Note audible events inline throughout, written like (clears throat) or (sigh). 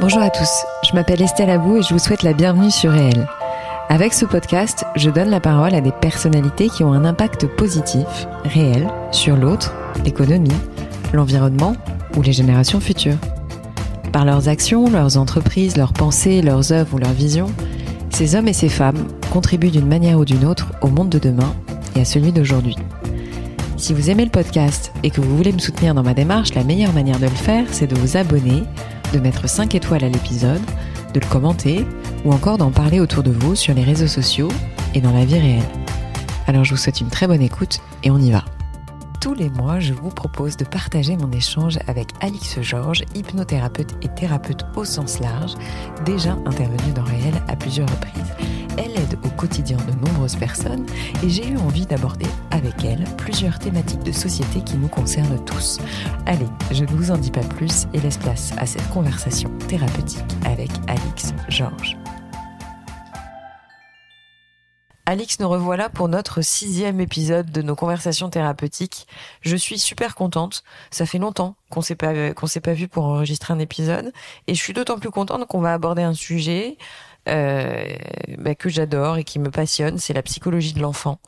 Bonjour à tous, je m'appelle Estelle Abou et je vous souhaite la bienvenue sur Réel. Avec ce podcast, je donne la parole à des personnalités qui ont un impact positif, réel, sur l'autre, l'économie, l'environnement ou les générations futures. Par leurs actions, leurs entreprises, leurs pensées, leurs œuvres ou leurs visions, ces hommes et ces femmes contribuent d'une manière ou d'une autre au monde de demain et à celui d'aujourd'hui. Si vous aimez le podcast et que vous voulez me soutenir dans ma démarche, la meilleure manière de le faire, c'est de vous abonner de mettre 5 étoiles à l'épisode, de le commenter ou encore d'en parler autour de vous sur les réseaux sociaux et dans la vie réelle. Alors je vous souhaite une très bonne écoute et on y va. Tous les mois, je vous propose de partager mon échange avec Alix Georges, hypnothérapeute et thérapeute au sens large, déjà intervenue dans Réel à plusieurs reprises. Elle aide au quotidien de nombreuses personnes et j'ai eu envie d'aborder avec elle plusieurs thématiques de société qui nous concernent tous. Allez, je ne vous en dis pas plus et laisse place à cette conversation thérapeutique avec Alix Georges. Alix, nous revoilà pour notre sixième épisode de nos conversations thérapeutiques. Je suis super contente. Ça fait longtemps qu'on s'est pas qu'on s'est pas vu pour enregistrer un épisode, et je suis d'autant plus contente qu'on va aborder un sujet euh, bah, que j'adore et qui me passionne. C'est la psychologie de l'enfant.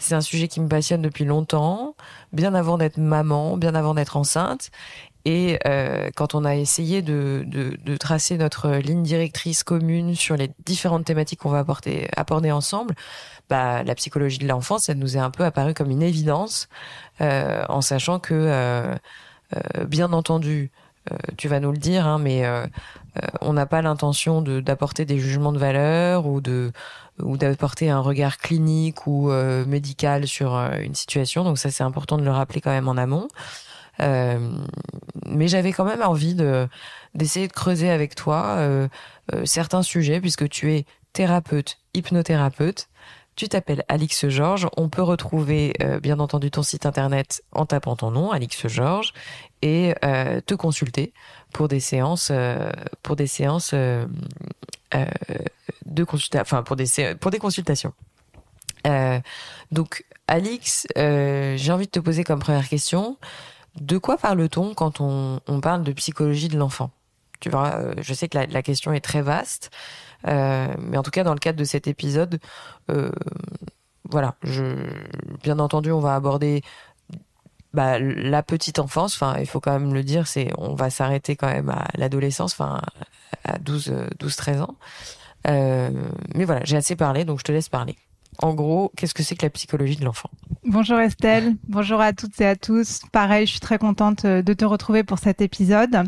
C'est un sujet qui me passionne depuis longtemps, bien avant d'être maman, bien avant d'être enceinte. Et euh, quand on a essayé de, de, de, tracer notre ligne directrice commune sur les différentes thématiques qu'on va apporter, aborder ensemble, bah, la psychologie de l'enfance, elle nous est un peu apparue comme une évidence, euh, en sachant que, euh, euh bien entendu, euh, tu vas nous le dire, hein, mais euh, on n'a pas l'intention d'apporter des jugements de valeur ou de ou d'apporter un regard clinique ou médical sur une situation. Donc ça, c'est important de le rappeler quand même en amont. Euh, mais j'avais quand même envie de d'essayer de creuser avec toi euh, euh, certains sujets puisque tu es thérapeute, hypnothérapeute. Tu t'appelles Alix Georges. On peut retrouver, bien entendu, ton site internet en tapant ton nom, Alix Georges, et te consulter pour des séances, pour des séances de consultation, enfin pour des pour des consultations. donc, Alix, j'ai envie de te poser comme première question de quoi parle-t-on quand on, parle de psychologie de l'enfant Tu vois, euh, je sais que la, question est très vaste, euh, mais en tout cas dans le cadre de cet épisode, euh, voilà, je, bien entendu, on va aborder bah, la petite enfance. Enfin, il faut quand même le dire, c'est on va s'arrêter quand même à l'adolescence, enfin à 12, 13 ans. mais voilà, j'ai assez parlé, donc je te laisse parler en gros, qu'est-ce que c'est que la psychologie de l'enfant Bonjour Estelle, bonjour à toutes et à tous. Pareil, je suis très contente euh, de te retrouver pour cet épisode.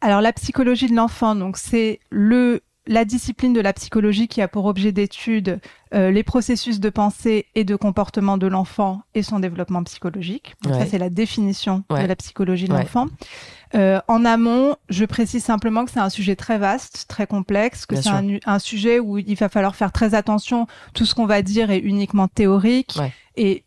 Alors la psychologie de l'enfant, donc c'est le la discipline de la psychologie qui a pour objet d'étude euh, les processus de pensée et de comportement de l'enfant et son développement psychologique. ça, c'est la définition de la psychologie de l'enfant. Euh, en amont, je précise simplement que c'est un sujet très vaste, très complexe, que c'est un, un, sujet où il va falloir faire très attention. Tout ce qu'on va dire est uniquement théorique et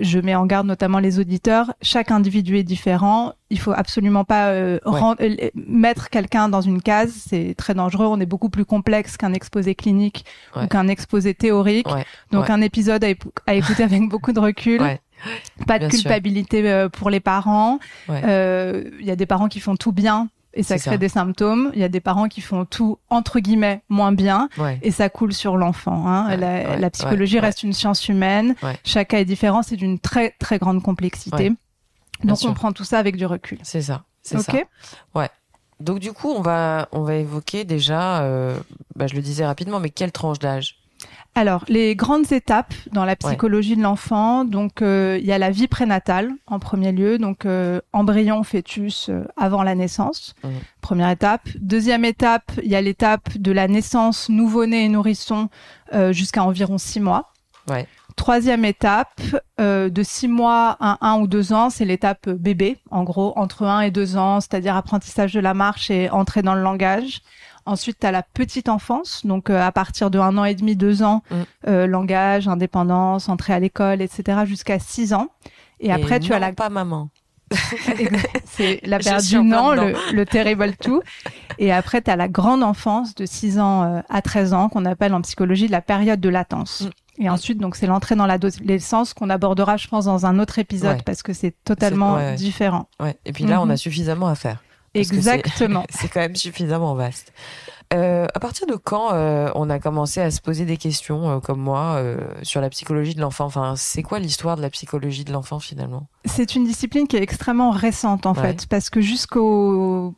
je mets en garde notamment les auditeurs, chaque individu est différent. Il faut absolument pas euh, euh, mettre quelqu'un dans une case, c'est très dangereux. On est beaucoup plus complexe qu'un exposé clinique ou qu'un exposé théorique. Donc un épisode à, écouter avec beaucoup de recul. Pas de culpabilité euh, pour les parents. Il y a des parents qui font tout bien et ça crée des symptômes. Il y a des parents qui font tout entre guillemets moins bien et ça coule sur l'enfant. Hein. la, psychologie reste une science humaine. Chaque cas est différent, c'est d'une très très grande complexité. Donc on prend tout ça avec du recul. C'est ça, c'est okay Ouais. Donc du coup on va on va évoquer déjà, euh, bah, je le disais rapidement, mais quelle tranche d'âge alors, les grandes étapes dans la psychologie de l'enfant, donc euh, il y a la vie prénatale en premier lieu, donc euh, embryon, fœtus euh, avant la naissance, première étape. Deuxième étape, il y a l'étape de la naissance nouveau-né et nourrisson jusqu'à environ six mois. Troisième étape, de six mois à un ou deux ans, c'est l'étape bébé, en gros, entre un et deux ans, c'est-à-dire apprentissage de la marche et entrée dans le langage. Ensuite, tu as la petite enfance, donc euh, à partir de un an et demi, deux ans, mm. euh, langage, indépendance, entrée à l'école, etc., jusqu'à six ans. Et, après, tu as la... pas maman. (laughs) Ben, c'est la perte (laughs) du non, le, terrible tout. Et après, tu as la grande enfance de 6 ans euh, à 13 ans, qu'on appelle en psychologie la période de latence. Mm. Et ensuite, donc, c'est l'entrée dans l'adolescence qu'on abordera, je pense, dans un autre épisode, parce que c'est totalement différent. Et puis là, mm-hmm. on a suffisamment à faire. Exactement. (laughs) C'est quand même suffisamment vaste. Euh, à partir de quand euh, on a commencé à se poser des questions, euh, comme moi, euh, sur la psychologie de l'enfant Enfin, c'est quoi l'histoire de la psychologie de l'enfant finalement C'est une discipline qui est extrêmement récente en fait, parce que jusqu'au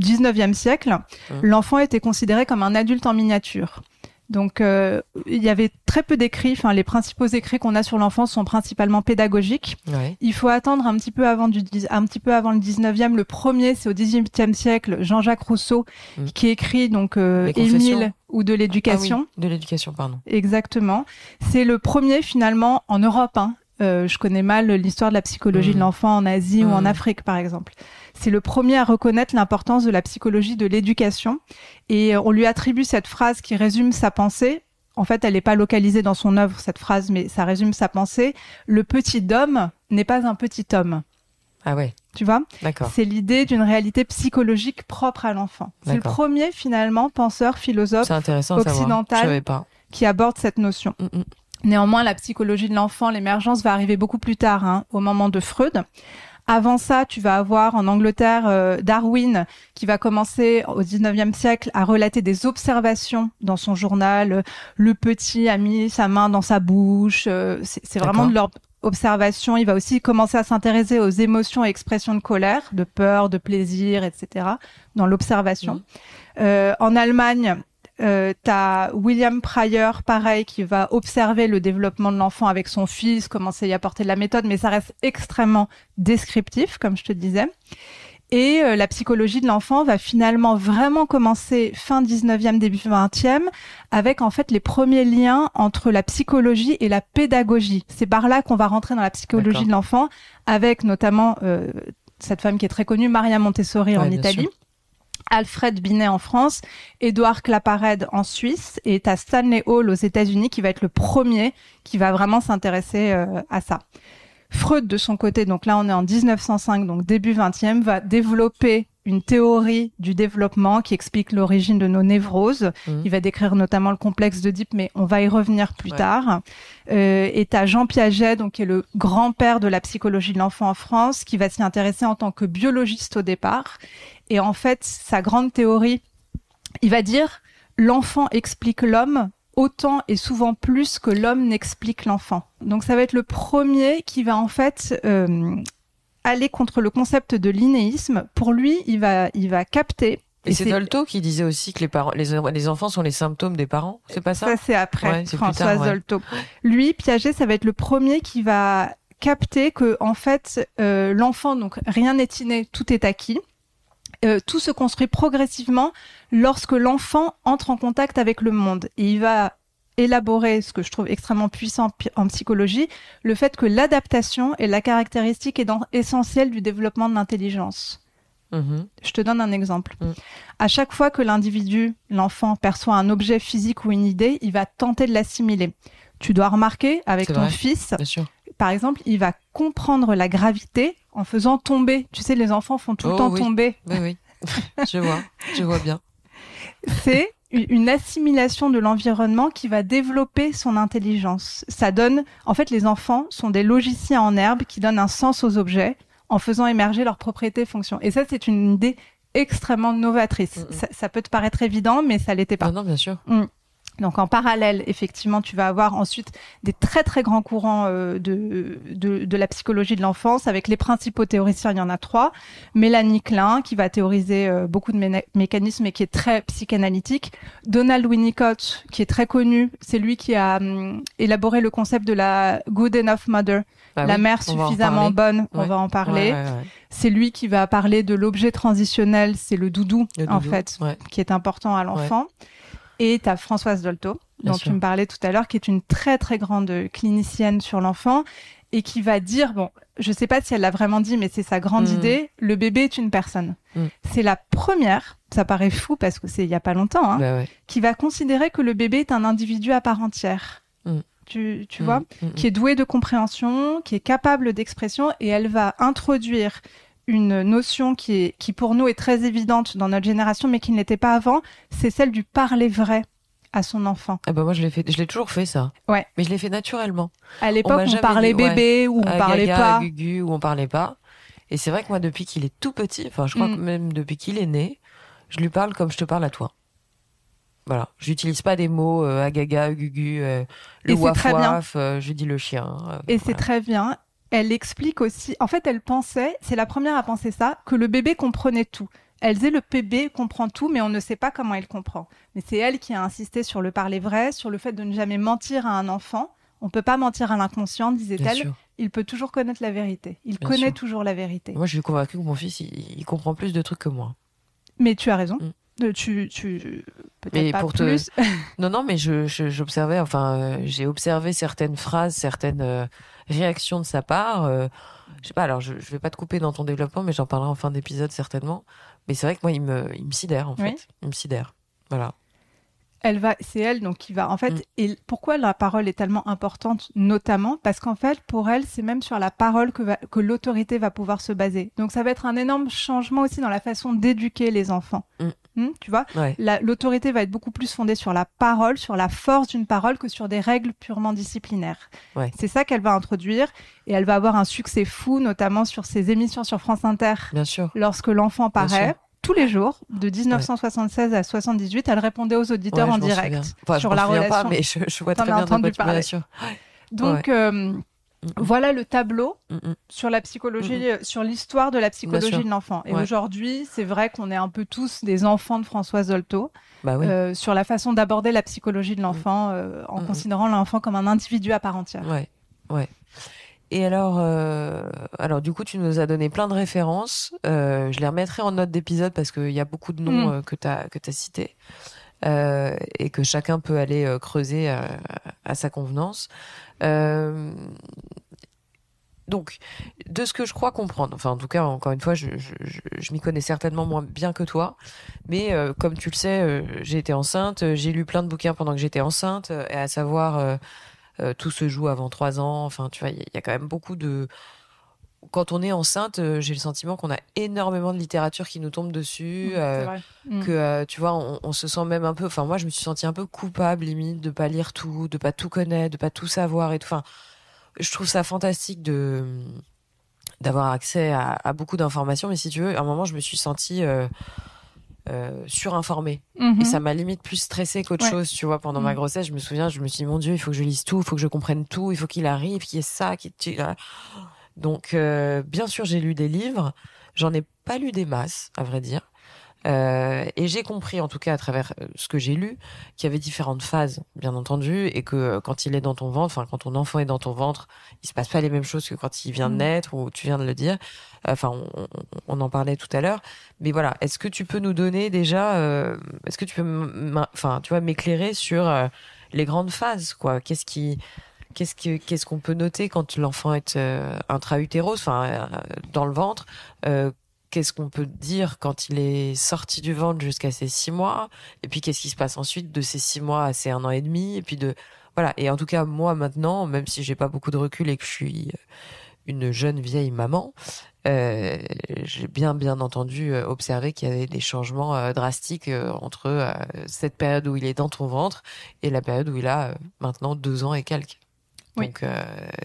19e siècle, mmh. l'enfant était considéré comme un adulte en miniature. Donc, euh, il y avait très peu d'écrits. Enfin, les principaux écrits qu'on a sur l'enfant sont principalement pédagogiques. Il faut attendre un petit peu avant, un petit peu avant le 19e. Le premier, c'est au 18e siècle, Jean-Jacques Rousseau, mm. qui écrit donc euh, Émile ou de ah l'éducation. de l'éducation, pardon. Exactement. C'est le premier finalement en Europe. Hein. Euh, je connais mal l'histoire de la psychologie mm. de l'enfant en Asie ou en mm. Afrique, par exemple. C'est le premier à reconnaître l'importance de la psychologie de l'éducation et euh, on lui attribue cette phrase qui résume sa pensée. En fait, elle n'est pas localisée dans son œuvre, cette phrase, mais ça résume sa pensée. Le petit homme n'est pas un petit homme. Ah ouais. Tu vois D'accord. C'est l'idée d'une réalité psychologique propre à l'enfant. C'est le premier, finalement, penseur, philosophe occidental qui aborde cette notion. Mm, mm. Néanmoins, la psychologie de l'enfant, l'émergence va arriver beaucoup plus tard, hein, au moment de Freud. Avant ça, tu vas avoir en Angleterre euh, Darwin qui va commencer au 19e siècle à relater des observations dans son journal. Euh, le petit a mis sa main dans sa bouche. Euh, c'est vraiment de leur observation. Il va aussi commencer à s'intéresser aux émotions et expressions de colère, de peur, de plaisir, etc. dans l'observation. Mmh. Euh, en Allemagne, euh, t'as William Pryor, pareil, qui va observer le développement de l'enfant avec son fils, commencer à y apporter de la méthode, mais ça reste extrêmement descriptif, comme je te disais. Et euh, la psychologie de l'enfant va finalement vraiment commencer fin 19e, début 20e, avec en fait les premiers liens entre la psychologie et la pédagogie. C'est par là qu'on va rentrer dans la psychologie de l'enfant, avec notamment euh, cette femme qui est très connue, Maria Montessori en Italie. Alfred Binet en France, Édouard Claparède en Suisse, et tu Stanley Hall aux États-Unis qui va être le premier qui va vraiment s'intéresser euh, à ça. Freud, de son côté, donc là on est en 1905, donc début 20e, va développer une théorie du développement qui explique l'origine de nos névroses. Mmh. Il va décrire notamment le complexe de mais on va y revenir plus tard. Euh, et à Jean Piaget, donc qui est le grand-père de la psychologie de l'enfant en France, qui va s'y intéresser en tant que biologiste au départ et en fait, sa grande théorie, il va dire l'enfant explique l'homme autant et souvent plus que l'homme n'explique l'enfant. Donc ça va être le premier qui va en fait euh, aller contre le concept de linéisme. Pour lui, il va, il va capter. Et, c'est Dolto qui disait aussi que les, les, enfants sont les symptômes des parents, c'est pas ça Ça c'est après, Françoise François Lui, Piaget, ça va être le premier qui va capter que en fait euh, l'enfant donc rien n'est inné, tout est acquis. Euh, tout se construit progressivement lorsque l'enfant entre en contact avec le monde. Et il va élaborer ce que je trouve extrêmement puissant en psychologie, le fait que l'adaptation est la caractéristique essentielle du développement de l'intelligence. Mm-hmm. Je te donne un exemple. Mm. À chaque fois que l'individu, l'enfant, perçoit un objet physique ou une idée, il va tenter de l'assimiler. Tu dois remarquer avec ton fils, par exemple, il va comprendre la gravité en faisant tomber. Tu sais, les enfants font tout le oh temps tomber. Oui, oui. (laughs) je vois, je vois bien. C'est une assimilation de l'environnement qui va développer son intelligence. Ça donne, en fait, les enfants sont des logiciens en herbe qui donnent un sens aux objets en faisant émerger leurs propriétés fonctions. Et ça, c'est une idée extrêmement novatrice. Mm, mm. Ça, peut te paraître évident, mais ça l'était pas. Non, bien sûr. Mm. Donc en parallèle, effectivement, tu vas avoir ensuite des très très grands courants euh, de, de, la psychologie de l'enfance avec les principaux théoriciens, il y en a trois. Mélanie Klein, qui va théoriser euh, beaucoup de mécanismes et qui est très psychanalytique. Donald Winnicott, qui est très connu, c'est lui qui a hum, élaboré le concept de la good enough mother, ah la mère suffisamment bonne, on va en parler. c'est lui qui va parler de l'objet transitionnel, c'est le doudou, en fait, qui est important à l'enfant et tu Françoise Dolto, dont tu me parlais tout à l'heure, qui est une très très grande clinicienne sur l'enfant et qui va dire, bon, je sais pas si elle l'a vraiment dit, mais c'est sa grande mm. idée, le bébé est une personne. Mm. C'est la première, ça paraît fou parce que c'est il y a pas longtemps, hein, bah qui va considérer que le bébé est un individu à part entière. Mm. Tu, tu vois, qui est doué de compréhension, qui est capable d'expression, et elle va introduire une notion qui, est, qui pour nous est très évidente dans notre génération, mais qui ne l'était pas avant, c'est celle du parler vrai à son enfant. Eh ben moi je l'ai fait, je l'ai toujours fait ça. Ouais. Mais je l'ai fait naturellement. À l'époque on, parlait bébé ou on parlait pas. Gugu ou on parlait pas. Et c'est vrai que moi depuis qu'il est tout petit, enfin je crois mm. que même depuis qu'il est né, je lui parle comme je te parle à toi. Voilà, j'utilise pas des mots agaga, euh, gugu, euh, le waf waf, euh, je dis le chien. et c'est très bien elle explique aussi, en fait, elle pensait, c'est la première à penser ça, que le bébé comprenait tout. Elle disait le bébé comprend tout, mais on ne sait pas comment il comprend. Mais c'est elle qui a insisté sur le parler vrai, sur le fait de ne jamais mentir à un enfant. On ne peut pas mentir à l'inconscient, disait-elle. Il peut toujours connaître la vérité. Il connaît toujours la vérité. Moi, je suis convaincue que mon fils, il, comprend plus de trucs que moi. Mais tu as raison. Mm. Euh, tu, tu peut-être pas pour plus. (laughs) Non, non, mais je, j'observais, enfin, euh, j'ai observé certaines phrases, certaines euh, réactions de sa part. je sais pas, alors je, vais pas te couper dans ton développement, mais j'en parlerai en fin d'épisode certainement. Mais c'est vrai que moi, il me, il me sidère en fait. Il me sidère. Voilà. Elle va, c'est elle donc qui va. En fait, et mm. pourquoi la parole est tellement importante, notamment parce qu'en fait, pour elle, c'est même sur la parole que, que l'autorité va pouvoir se baser. Donc, ça va être un énorme changement aussi dans la façon d'éduquer les enfants. Mm. Hmm, tu vois. L'autorité va être beaucoup plus fondée sur la parole, sur la force d'une parole que sur des règles purement disciplinaires. C'est ça qu'elle va introduire et elle va avoir un succès fou, notamment sur ses émissions sur France Inter. Bien sûr. Lorsque l'enfant paraît tous les jours, de 1976 à 78, elle répondait aux auditeurs en direct sur la relation. Pas, mais je, vois très bien Donc, euh, voilà le tableau sur la psychologie, euh, sur l'histoire de la psychologie de l'enfant. Et aujourd'hui, c'est vrai qu'on est un peu tous des enfants de Françoise Zolto bah euh, sur la façon d'aborder la psychologie de l'enfant mm. euh, en considérant l'enfant comme un individu à part entière. Ouais, ouais. Et alors, alors du coup, tu nous as donné plein de références. je les remettrai en note d'épisode parce qu'il y a beaucoup de noms mm. que tu as, cités et que chacun peut aller creuser à, sa convenance. Euh, donc, de ce que je crois comprendre, enfin en tout cas, encore une fois, je, m'y connais certainement moins bien que toi, mais euh, comme tu le sais, euh, j'ai été enceinte, j'ai lu plein de bouquins pendant que j'étais enceinte, et à savoir, tout se joue avant trois ans, enfin tu vois, il y, a quand même beaucoup de, quand on est enceinte, euh, j'ai le sentiment qu'on a énormément de littérature qui nous tombe dessus, mmh, euh, mmh. que euh, tu vois, on, se sent même un peu. Enfin, moi, je me suis sentie un peu coupable limite de pas lire tout, de pas tout connaître, de pas tout savoir et Enfin, je trouve ça fantastique de d'avoir accès à, beaucoup d'informations, mais si tu veux, à un moment, je me suis sentie euh, euh surinformée. Mmh. Et ça m'a limite plus stressée qu'autre chose, tu vois. Pendant ma grossesse, je me souviens, je me suis dit, mon Dieu, il faut que je lise tout, il faut que je comprenne tout, il faut qu'il arrive, qu'il y ait ça, qu'il y ait... Donc, euh, bien sûr, j'ai lu des livres. J'en ai pas lu des masses, à vrai dire. Euh, et j'ai compris, en tout cas à travers euh, ce que j'ai lu, qu'il y avait différentes phases, bien entendu, et que quand il est dans ton ventre, enfin quand ton enfant est dans ton ventre, il se passe pas les mêmes choses que quand il vient de mmh. naître ou tu viens de le dire. Enfin, on, en parlait tout à l'heure, mais voilà. Est-ce que tu peux nous donner déjà, est-ce que tu peux, enfin, tu vois, m'éclairer sur les grandes phases, quoi Qu'est-ce qui Qu'est-ce qu'est-ce qu'on peut noter quand l'enfant est euh, intra enfin euh, dans le ventre euh, qu'est-ce qu'on peut dire quand il est sorti du ventre jusqu'à ses six mois et puis qu'est-ce qui se passe ensuite de ces six mois à ses un an et demi et puis de voilà et en tout cas moi maintenant même si j'ai pas beaucoup de recul et que je suis une jeune vieille maman j'ai bien bien entendu observé qu'il y avait des changements drastiques entre cette période où il est dans ton ventre et la période où il a maintenant deux ans et quelques donc, euh,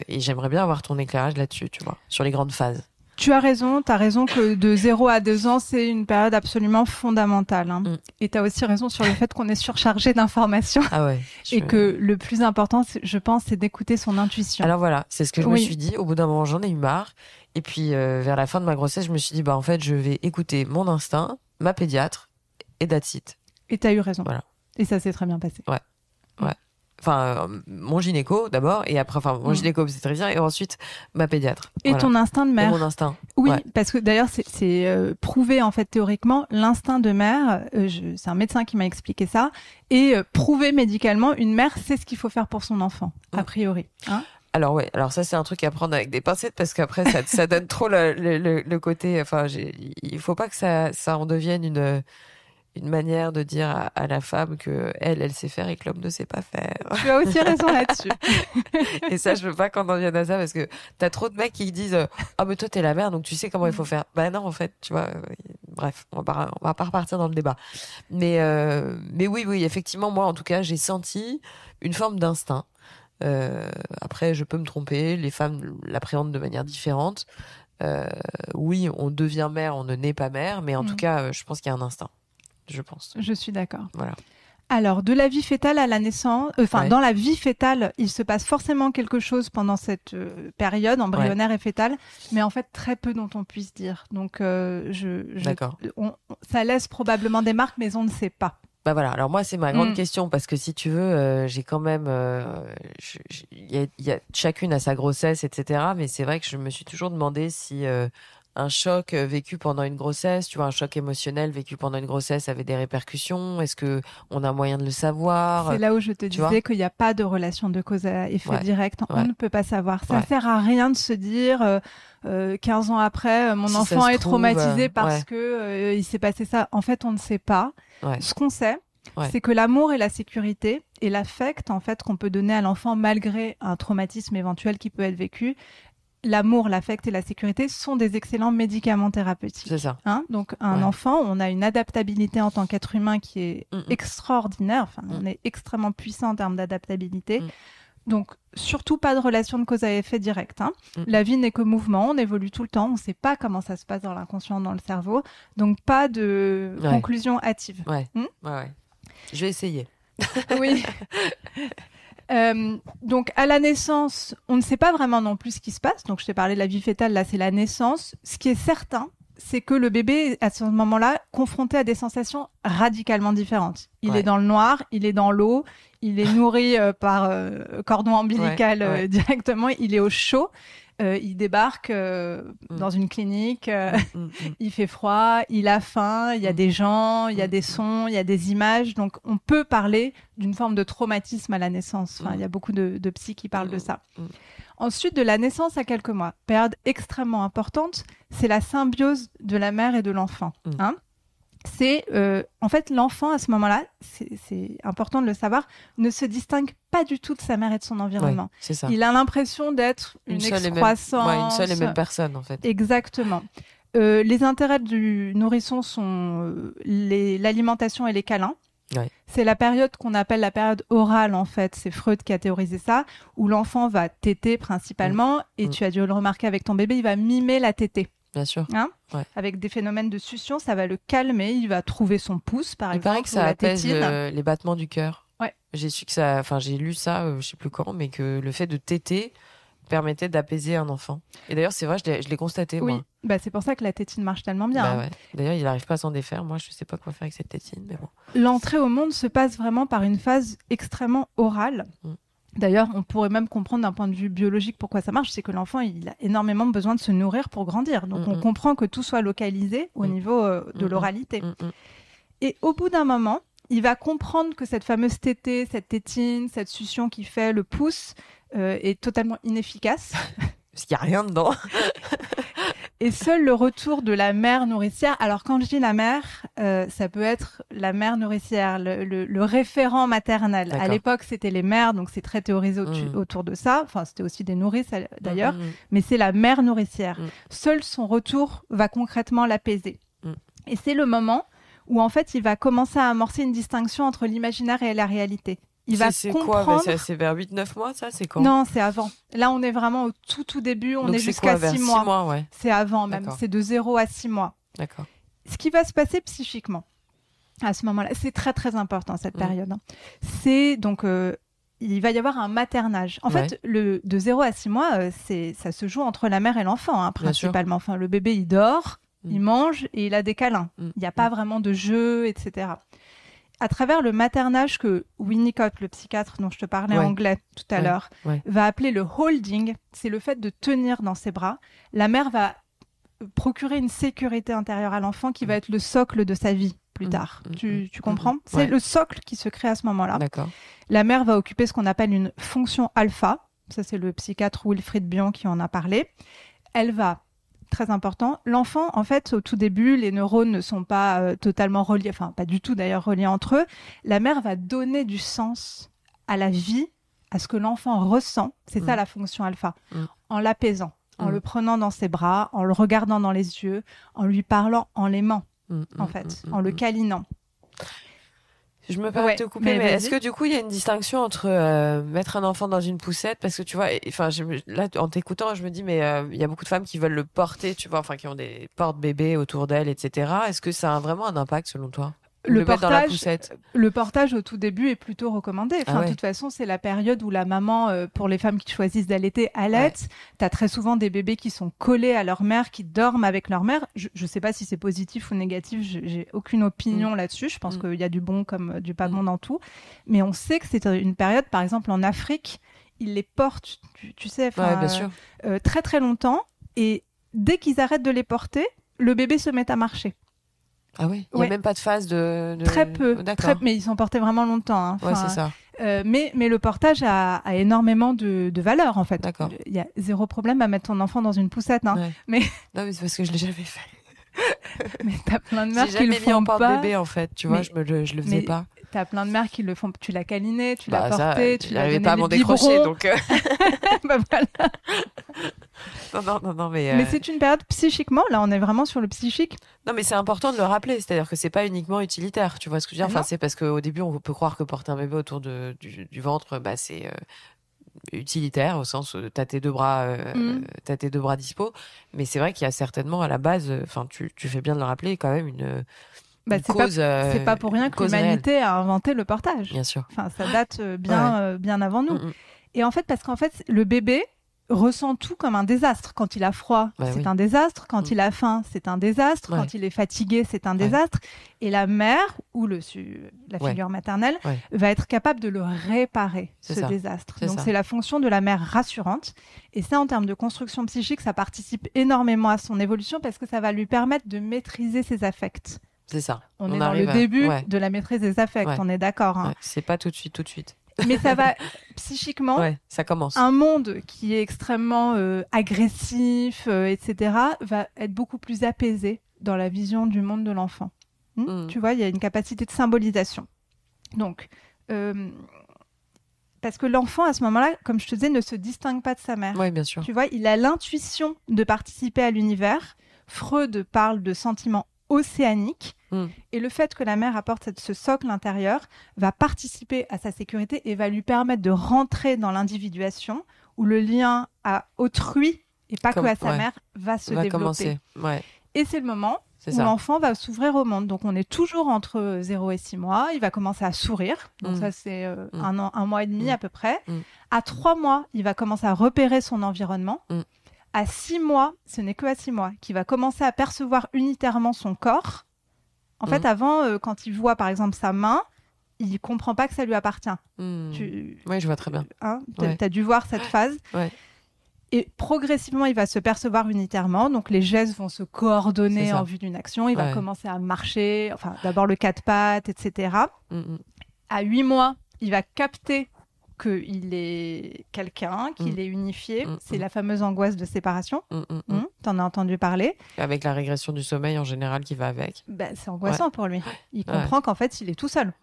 et j'aimerais bien avoir ton éclairage là-dessus, tu vois, sur les grandes phases. Tu as raison, tu as raison que de 0 à 2 ans, c'est une période absolument fondamentale. Hein. Mm. Et tu as aussi raison sur le fait qu'on est surchargé d'informations. Ah (laughs) et que le plus important, je pense, c'est d'écouter son intuition. Alors voilà, c'est ce que je me suis dit. Au bout d'un moment, j'en ai eu marre. Et puis, euh, vers la fin de ma grossesse, je me suis dit, bah en fait, je vais écouter mon instinct, ma pédiatre, et Datit. Et tu as eu raison. Voilà. Et ça s'est très bien passé. Ouais. Ouais enfin mon gynéco d'abord et après enfin mon mm. gynéco obstétricien et ensuite ma pédiatre et ton instinct de mère mon instinct oui parce que d'ailleurs c'est prouver euh, prouvé en fait théoriquement l'instinct de mère euh, c'est un médecin qui m'a expliqué ça et prouver euh, prouvé médicalement une mère c'est ce qu'il faut faire pour son enfant a priori hein. alors oui, alors ça c'est un truc à prendre avec des pincettes parce qu'après ça, donne trop le, côté. Enfin, il faut pas que ça, ça en devienne une une manière de dire à, la femme que elle, elle sait faire et que l'homme ne sait pas faire. (laughs) Tu as aussi raison là-dessus. (laughs) et ça, je veux pas qu'on en vienne à ça parce que t'as trop de mecs qui disent ah mais toi t'es la mère donc tu sais comment il faut mm. faire. Bah non en fait tu vois. Euh, bref, on va on va pas repartir dans le débat. Mais euh, mais oui oui effectivement moi en tout cas j'ai senti une forme d'instinct. Euh, après je peux me tromper, les femmes l'appréhendent de manière différente. oui, on devient mère, on ne naît pas mère, mais en tout mm. cas, je pense qu'il y a un instinct je pense. Je suis d'accord. Voilà. Alors, de la vie fétale à la naissance, euh, enfin, dans la vie fétale, il se passe forcément quelque chose pendant cette euh, période embryonnaire et fétale, mais en fait, très peu dont on puisse dire. Donc, euh, je, ça laisse probablement des marques, mais on ne sait pas. Bah voilà. Alors moi, c'est ma grande mm. question parce que si tu veux, j'ai quand même, Il y chacune à sa grossesse, etc. Mais c'est vrai que je me suis toujours demandé si un choc euh, vécu pendant une grossesse, tu vois, un choc émotionnel vécu pendant une grossesse avait des répercussions Est-ce que on a moyen de le savoir C'est là où je te disais qu'il n'y a pas de relation de cause à effet direct. On ne peut pas savoir. Ça ne sert à rien de se dire 15 euh, euh, ans après, mon enfant est traumatisé parce que il s'est passé ça. En fait, on ne sait pas. Ce qu'on sait, c'est que l'amour et la sécurité et l'affect en fait qu'on peut donner à l'enfant malgré un traumatisme éventuel qui peut être vécu, l'amour, l'affect et la sécurité sont des excellents médicaments thérapeutiques. C'est ça. Hein, donc un enfant, on a une adaptabilité en tant qu'être humain qui est mm, mm. extraordinaire. Enfin, mm. on est extrêmement puissant en termes d'adaptabilité. Donc, surtout pas de relation de cause à effet direct. Hein. La vie n'est que mouvement, on évolue tout le temps, on ne sait pas comment ça se passe dans l'inconscient, dans le cerveau. Donc, pas de conclusion hâtive. Hmm ouais. je vais essayer. oui. (laughs) Euh, donc à la naissance, on ne sait pas vraiment non plus ce qui se passe. Donc je t'ai parlé de la vie fétale, là c'est la naissance. Ce qui est certain, c'est que le bébé, à ce moment-là, confronté à des sensations radicalement différentes. Il est dans le noir, il est dans l'eau, il est (laughs) nourri euh, par euh, cordon ombilical directement, il est au chaud. Euh, il débarque euh, mm. dans une clinique, euh, mm, mm, (laughs) il fait froid, il a faim, il y a des gens, il y a des sons, il y a des images. Donc on peut parler d'une forme de traumatisme à la naissance. il y a beaucoup de, de qui parlent de ça. Ensuite, de la naissance à quelques mois, période extrêmement importante, c'est la symbiose de la mère et de l'enfant. Hein c'est euh, en fait l'enfant à ce moment-là, c'est important de le savoir, ne se distingue pas du tout de sa mère et de son environnement. Il a l'impression d'être une, excroissance. une seule et même personne en fait. Exactement. Euh, les intérêts du nourrisson sont euh, l'alimentation et les câlins. C'est la période qu'on appelle la période orale, en fait. C'est Freud qui a théorisé ça, où l'enfant va téter principalement, mm. et mm. tu as dû le remarquer avec ton bébé, il va mimer la tétée. Bien sûr. Hein avec des phénomènes de succion, ça va le calmer. Il va trouver son pouce, par il exemple. paraît que ça apaise euh, les battements du cœur. Ouais. J'ai su que ça, enfin, j'ai lu ça, je euh, je sais plus quand, mais que le fait de téter permettait d'apaiser un enfant. Et d'ailleurs, c'est vrai, je l'ai constaté. Oui, Bah, c'est pour ça que la tétine marche tellement bien. Bah hein. D'ailleurs, il n'arrive pas à s'en défaire. Moi, je ne sais pas quoi faire avec cette tétine. mais bon. L'entrée au monde se passe vraiment par une phase extrêmement orale. Mm. D'ailleurs, on pourrait même comprendre d'un point de vue biologique pourquoi ça marche, c'est que l'enfant, il a énormément besoin de se nourrir pour grandir. Donc, mm, on mm. comprend que tout soit localisé au mm. niveau euh, de l'oralité. Et au bout d'un moment, il va comprendre que cette fameuse tétée, cette tétine, cette succion qui fait le pouce euh, est totalement inefficace. (laughs) Parce qu'il n'y a rien dedans. (laughs) Et seul le retour de la mère nourricière. Alors quand je dis la mère, euh, ça peut être la mère nourricière, le, référent maternel. À l'époque, c'était les mères, donc c'est très théorisé mm. autour de ça. Enfin, c'était aussi des nourrices mm, d'ailleurs, mm, mais c'est la mère nourricière. Seul son retour va concrètement l'apaiser. Et c'est le moment où en fait, il va commencer à amorcer une distinction entre l'imaginaire et la réalité va c'est quoi C'est vers 8-9 mois, ça C'est quand Non, c'est avant. Là, on est vraiment au tout, tout début. On est, jusqu'à 6 mois. C'est avant même. C'est de 0 à 6 mois. D'accord. Ce qui va se passer psychiquement à ce moment-là, c'est très, très important cette mmh. période. Hein. C'est donc. Euh, il va y avoir un maternage. En fait, le, de 0 à 6 mois, euh, c'est ça se joue entre la mère et l'enfant, hein, principalement. Enfin, le bébé, il dort, il mmh. mange et il a des câlins. Mmh. Il n'y a pas vraiment de jeu, etc à travers le maternage que Winnicott, le psychiatre dont je te parlais anglais tout à l'heure, va appeler le holding, c'est le fait de tenir dans ses bras, la mère va procurer une sécurité intérieure à l'enfant qui va mm. être le socle de sa vie plus mm. tard. Mm. tu, comprends C'est le socle qui se crée à ce moment-là. La mère va occuper ce qu'on appelle une fonction alpha. Ça, c'est le psychiatre Wilfried Bion qui en a parlé. Elle va très important. L'enfant, en fait, au tout début, les neurones ne sont pas euh, totalement reliés, enfin pas du tout d'ailleurs reliés entre eux. La mère va donner du sens à la vie, à ce que l'enfant ressent. C'est ça mm. la fonction alpha, mm. en l'apaisant, en mm. le prenant dans ses bras, en le regardant dans les yeux, en lui parlant en l'aimant, en fait, en le câlinant. Je me permets de te couper, mais, est-ce que du coup il y a une distinction entre euh, mettre un enfant dans une poussette parce que tu vois, enfin là en t'écoutant, je me dis mais euh, il y a beaucoup de femmes qui veulent le porter, tu vois, enfin qui ont des portes bébés autour d'elles, etc. Est-ce que ça a vraiment un impact selon toi le, portage, au tout début est plutôt recommandé. Ah de toute façon, c'est la période où la maman, euh, pour les femmes qui choisissent d'allaiter, allaite. tu as très souvent des bébés qui sont collés à leur mère, qui dorment avec leur mère. Je, ne sais pas si c'est positif ou négatif. J'ai aucune opinion mm. là-dessus. Je pense mm. qu'il y a du bon comme euh, du pas mm. bon dans tout. Mais on sait que c'est une période, par exemple, en Afrique, ils les portent, tu, sais, euh, très très longtemps. Et dès qu'ils arrêtent de les porter, le bébé se met à marcher. Ah oui, il n'y a même pas de phase de. Très peu. Oh, mais ils sont portés vraiment longtemps. Hein. ouais, c'est ça. Euh, mais, mais le portage a, a énormément de, de, valeur en fait. D'accord. Il y a zéro problème à mettre ton enfant dans une poussette. Hein. Mais... (laughs) Non, mais c'est parce que je l'ai jamais fait. (laughs) mais t'as plein de mères qui le font mis en porte-bébé en fait, tu vois, je, ne le faisais pas. T'as plein de mères qui le font. Tu l'as câliné, tu l'as bah, porté, tu l'as donné pas à m'en décrocher, donc. Euh. (laughs) Bah, non, non, non, mais. Euh. Mais c'est une période psychiquement. Là, on est vraiment sur le psychique. Non, mais c'est important de le rappeler. C'est-à-dire que c'est pas uniquement utilitaire. Tu vois ce que je veux dire Enfin, c'est parce qu'au début, on peut croire que porter un bébé autour de, du, ventre, bah, c'est euh, utilitaire au sens où t'as tes deux bras, mmh. tes deux bras dispo. Mais c'est vrai qu'il y a certainement à la base. Enfin, tu, tu fais bien de le rappeler quand même une bah, euh, c'est Pas, pour rien que l'humanité a inventé le partage. Bien sûr. Enfin, ça date euh, bien, euh, bien avant nous. Mm, mm. Et en fait, parce qu'en fait, le bébé ressent tout comme un désastre. Quand il a froid, bah c'est un désastre. Quand mm. il a faim, c'est un désastre. Quand il est fatigué, c'est un désastre. Et la mère ou le, la figure maternelle va être capable de le réparer, ce désastre. Donc c'est la fonction de la mère rassurante. Et ça, en termes de construction psychique, ça participe énormément à son évolution parce que ça va lui permettre de maîtriser ses affects. C'est ça. On, est dans le début de la maîtrise des affects, on est d'accord. Hein. C'est pas tout de suite, tout de suite. Mais ça va (laughs) psychiquement. ça commence. Un monde qui est extrêmement euh, agressif, euh, etc., va être beaucoup plus apaisé dans la vision du monde de l'enfant. Hm mmh. Tu vois, il y a une capacité de symbolisation. Donc, euh, parce que l'enfant, à ce moment-là, comme je te disais, ne se distingue pas de sa mère. Oui, bien sûr. Tu vois, il a l'intuition de participer à l'univers. Freud parle de sentiments océanique. Hmm. Et le fait que la mère apporte ce socle intérieur va participer à sa sécurité et va lui permettre de rentrer dans l'individuation où le lien à autrui et pas que à sa mère va se développer. Et c'est le moment où l'enfant va s'ouvrir au monde. Donc on est toujours entre 0 et 6 mois. Il va commencer à sourire. Donc hmm. ça c'est euh, hmm. un, mois et demi à peu près. À 3 mois, il va commencer à repérer son environnement à six mois, ce n'est que à six mois, qu'il va commencer à percevoir unitairement son corps. En fait, mm. avant, euh, quand il voit par exemple sa main, il ne comprend pas que ça lui appartient. Mm. Oui, je vois très bien. Hein tu as, dû voir cette phase. Et progressivement, il va se percevoir unitairement. Donc, les gestes vont se coordonner en vue d'une action. Il va commencer à marcher, enfin, d'abord le quatre pattes, etc. Mm, à huit mois, il va capter qu'il est quelqu'un, qu'il mm. est unifié. Mm, c'est mm. la fameuse angoisse de séparation. Tu T'en as entendu parler. Avec la régression du sommeil en général qui va avec. Bah, c'est angoissant pour lui. Il comprend qu'en fait, il est tout seul.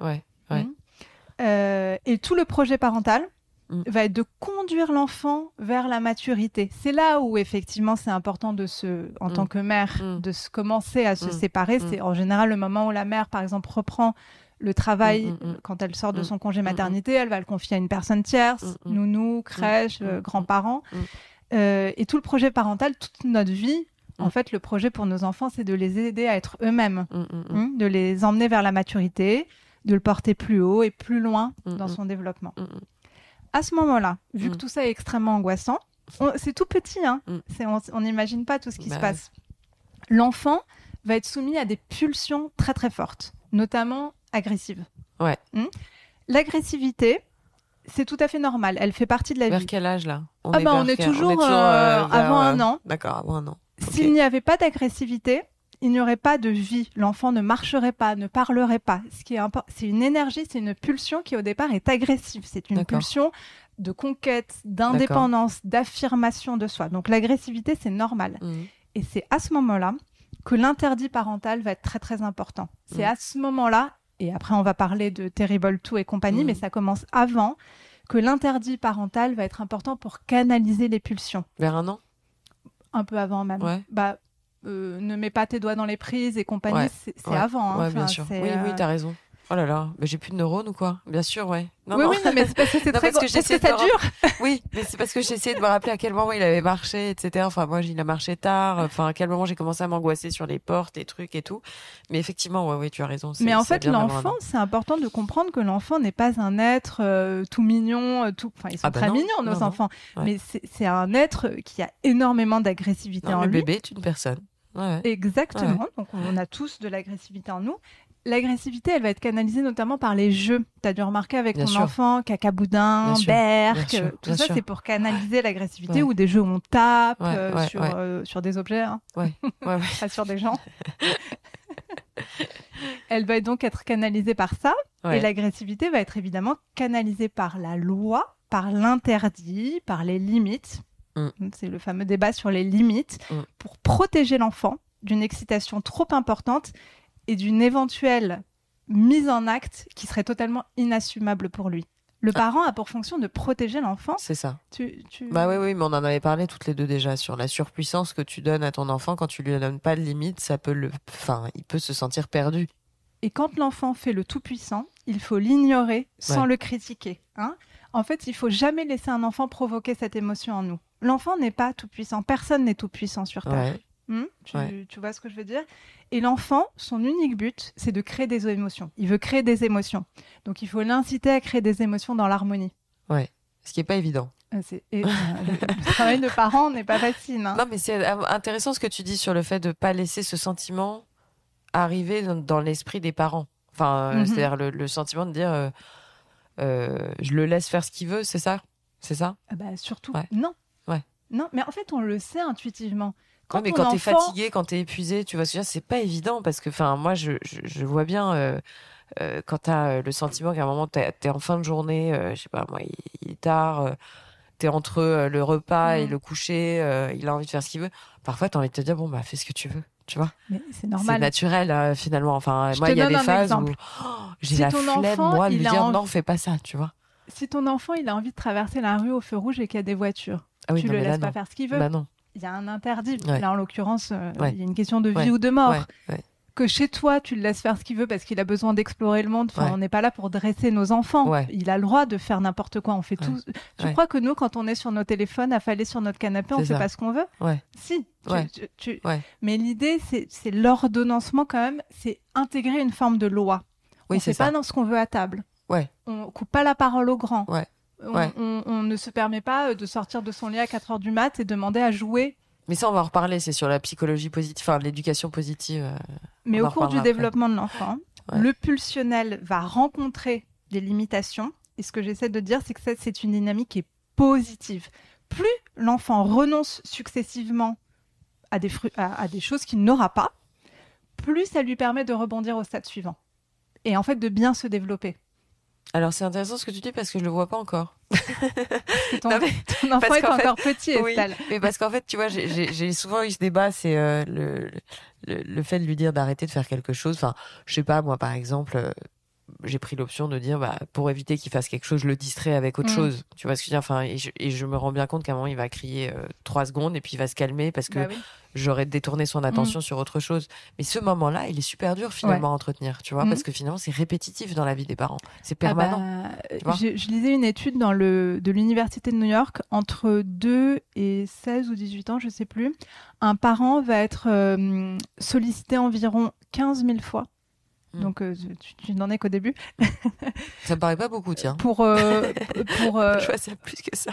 Euh, et tout le projet parental va être de conduire l'enfant vers la maturité. C'est là où effectivement c'est important de se, en tant que mère, de commencer à se séparer. C'est en général le moment où la mère, par exemple, reprend le travail, mm, mm, mm. quand elle sort de son congé maternité, elle va le confier à une personne tierce, nounou, crèche, grands-parents. Euh, et tout le projet parental, toute notre vie, en fait, le projet pour nos enfants, c'est de les aider à être eux-mêmes, hein, de les emmener vers la maturité, de le porter plus haut et plus loin dans son développement. À ce moment-là, vu que tout ça est extrêmement angoissant, c'est tout petit, hein. on n'imagine pas tout ce qui bah se passe. L'enfant va être soumis à des pulsions très très fortes, notamment agressive. Ouais. Hmm l'agressivité, c'est tout à fait normal. Elle fait partie de la vie. Vers quel âge là ah bah, on, est toujours, euh, euh, euh, avant un an. D'accord, S'il n'y avait pas d'agressivité, il n'y aurait pas de vie. L'enfant ne marcherait pas, ne parlerait pas. Ce qui c'est une énergie, c'est une pulsion qui au départ est agressive. C'est une pulsion de conquête, d'indépendance, d'affirmation de soi. Donc l'agressivité, c'est normal. Mmh. Et c'est à ce moment-là que l'interdit parental va être très très important. C'est mmh. à ce moment-là et après on va parler de Terrible tout et compagnie, mm. mais ça commence avant que l'interdit parental va être important pour canaliser les pulsions. Vers un an Un peu avant même. Bah, euh, ne mets pas tes doigts dans les prises et compagnie, c'est avant. Hein. bien sûr. Oui, oui, euh, as raison. Oh là là, mais j'ai plus de neurones ou quoi Bien sûr, ouais. Non, oui, non. oui, mais c'est parce que j'ai essayé. (laughs) que, ça dure. oui, mais c'est parce que j'essayais de me rappeler à quel moment il avait marché, etc. Enfin, moi, il a marché tard. Enfin, à quel moment j'ai commencé à m'angoisser sur les portes, et trucs et tout. Mais effectivement, ouais, tu as raison. Mais en fait, l'enfant, c'est important de comprendre que l'enfant n'est pas un être euh, tout mignon, euh, tout. Enfin, ils sont ah bah très mignons nos enfants, mais c'est un être qui a énormément d'agressivité en lui. Le bébé est une personne. Exactement. Donc on a tous de l'agressivité en nous L'agressivité, elle va être canalisée notamment par les jeux. Tu as dû remarquer avec ton enfant, cacaboudin, berk, tout ça c'est pour canaliser l'agressivité ou des jeux où on tape euh, sur, euh, sur, des objets, hein. (laughs) pas sur des gens. elle va donc être canalisée par ça et l'agressivité va être évidemment canalisée par la loi, par l'interdit, par les limites. Mm. Mm, c'est le fameux débat sur les limites mm. pour protéger l'enfant d'une excitation trop importante et d'une éventuelle mise en acte qui serait totalement inassumable pour lui. Le ah. parent a pour fonction de protéger l'enfant. C'est ça. Tu, tu... Bah oui, oui, mais on en avait parlé toutes les deux déjà sur la surpuissance que tu donnes à ton enfant quand tu lui donnes pas de limite, ça peut le, enfin, il peut se sentir perdu. Et quand l'enfant fait le tout puissant, il faut l'ignorer sans le critiquer. Hein en fait, il faut jamais laisser un enfant provoquer cette émotion en nous. L'enfant n'est pas tout puissant, personne n'est tout puissant sur terre. Hmm, tu, tu, vois ce que je veux dire Et l'enfant, son unique but, c'est de créer des émotions. Il veut créer des émotions. Donc il faut l'inciter à créer des émotions dans l'harmonie. Ouais, ce qui n'est pas évident. Euh, euh, le travail de parent n'est pas facile. Hein. Non, mais c'est euh, intéressant ce que tu dis sur le fait de ne pas laisser ce sentiment arriver dans, l'esprit des parents. Enfin, mhm. c'est-à-dire le, sentiment de dire je le laisse faire ce qu'il veut, c'est ça C'est ça ah bah, Surtout, non. Ouais. Non, mais en fait, on le sait intuitivement. Quand mais quand tu t'es fatigué, quand t'es épuisé, tu vois ce c'est pas évident parce que, enfin, moi, je, vois bien euh, euh quand t'as euh, le sentiment qu'à un moment t'es es en fin de journée, euh, je sais pas, moi, il, est tard, t'es entre le repas et mmh. le coucher, il a envie de faire ce qu'il veut. Parfois, t'as envie de te dire bon bah fais ce que tu veux, tu vois. C'est normal. C'est naturel finalement. Enfin, moi, il y a des phases où oh, j'ai la flemme, moi, de lui dire non, fais pas ça, tu vois. Si ton enfant il a envie de traverser la rue au feu rouge et qu'il y a des voitures, ah tu le laisses pas faire ce qu'il veut. Bah non il y a un interdit. Là, en l'occurrence, euh, il y a une question de vie ou de mort. Que chez toi, tu le laisses faire ce qu'il veut parce qu'il a besoin d'explorer le monde. Enfin, on n'est pas là pour dresser nos enfants. Il a le droit de faire n'importe quoi. On fait tout. Tu crois que nous, quand on est sur nos téléphones, affalés sur notre canapé, on ne fait pas ce qu'on veut Si. Mais l'idée, c'est l'ordonnancement quand même. C'est intégrer une forme de loi. Oui, on ne pas dans ce qu'on veut à table. Ouais. On coupe pas la parole au grand. Ouais. On, ne se permet pas euh, de sortir de son lit à 4 heures du mat et demander à jouer. Mais ça, on va en reparler. C'est sur la psychologie positive, enfin l'éducation positive. Euh, Mais au cours du développement de l'enfant, le pulsionnel va rencontrer des limitations. Et ce que j'essaie de dire, c'est que c'est une dynamique qui est positive. Plus l'enfant renonce successivement à des, à des choses qu'il n'aura pas, plus ça lui permet de rebondir au stade suivant. Et en fait, de bien se développer. Alors c'est intéressant ce que tu dis parce que je le vois pas encore. (laughs) (laughs) ton, enfant est encore petit, oui, mais parce qu'en fait, tu vois, j'ai souvent eu ce débat, c'est euh, le, le, fait de lui dire d'arrêter de faire quelque chose. Enfin, je sais pas, moi par exemple, euh, j'ai pris l'option de dire, bah, pour éviter qu'il fasse quelque chose, je le distrais avec autre mm. chose. Tu vois ce que je veux enfin, et je, me rends bien compte qu'à un moment, il va crier euh, trois secondes et puis il va se calmer parce que bah j'aurais détourné son mm. attention sur autre chose. Mais ce moment-là, il est super dur finalement à entretenir, tu vois, mm. parce que finalement, c'est répétitif dans la vie des parents. C'est ah bah, permanent. je, lisais une étude dans le, de l'Université de New York entre 2 et 16 ou 18 ans, je sais plus. Un parent va être euh, sollicité environ 15 000 fois Mm. donc euh, tu, n'en es qu'au début. (laughs) ça me paraît pas beaucoup, tiens. Pour, euh, pour euh, (laughs) je vois ça plus que ça.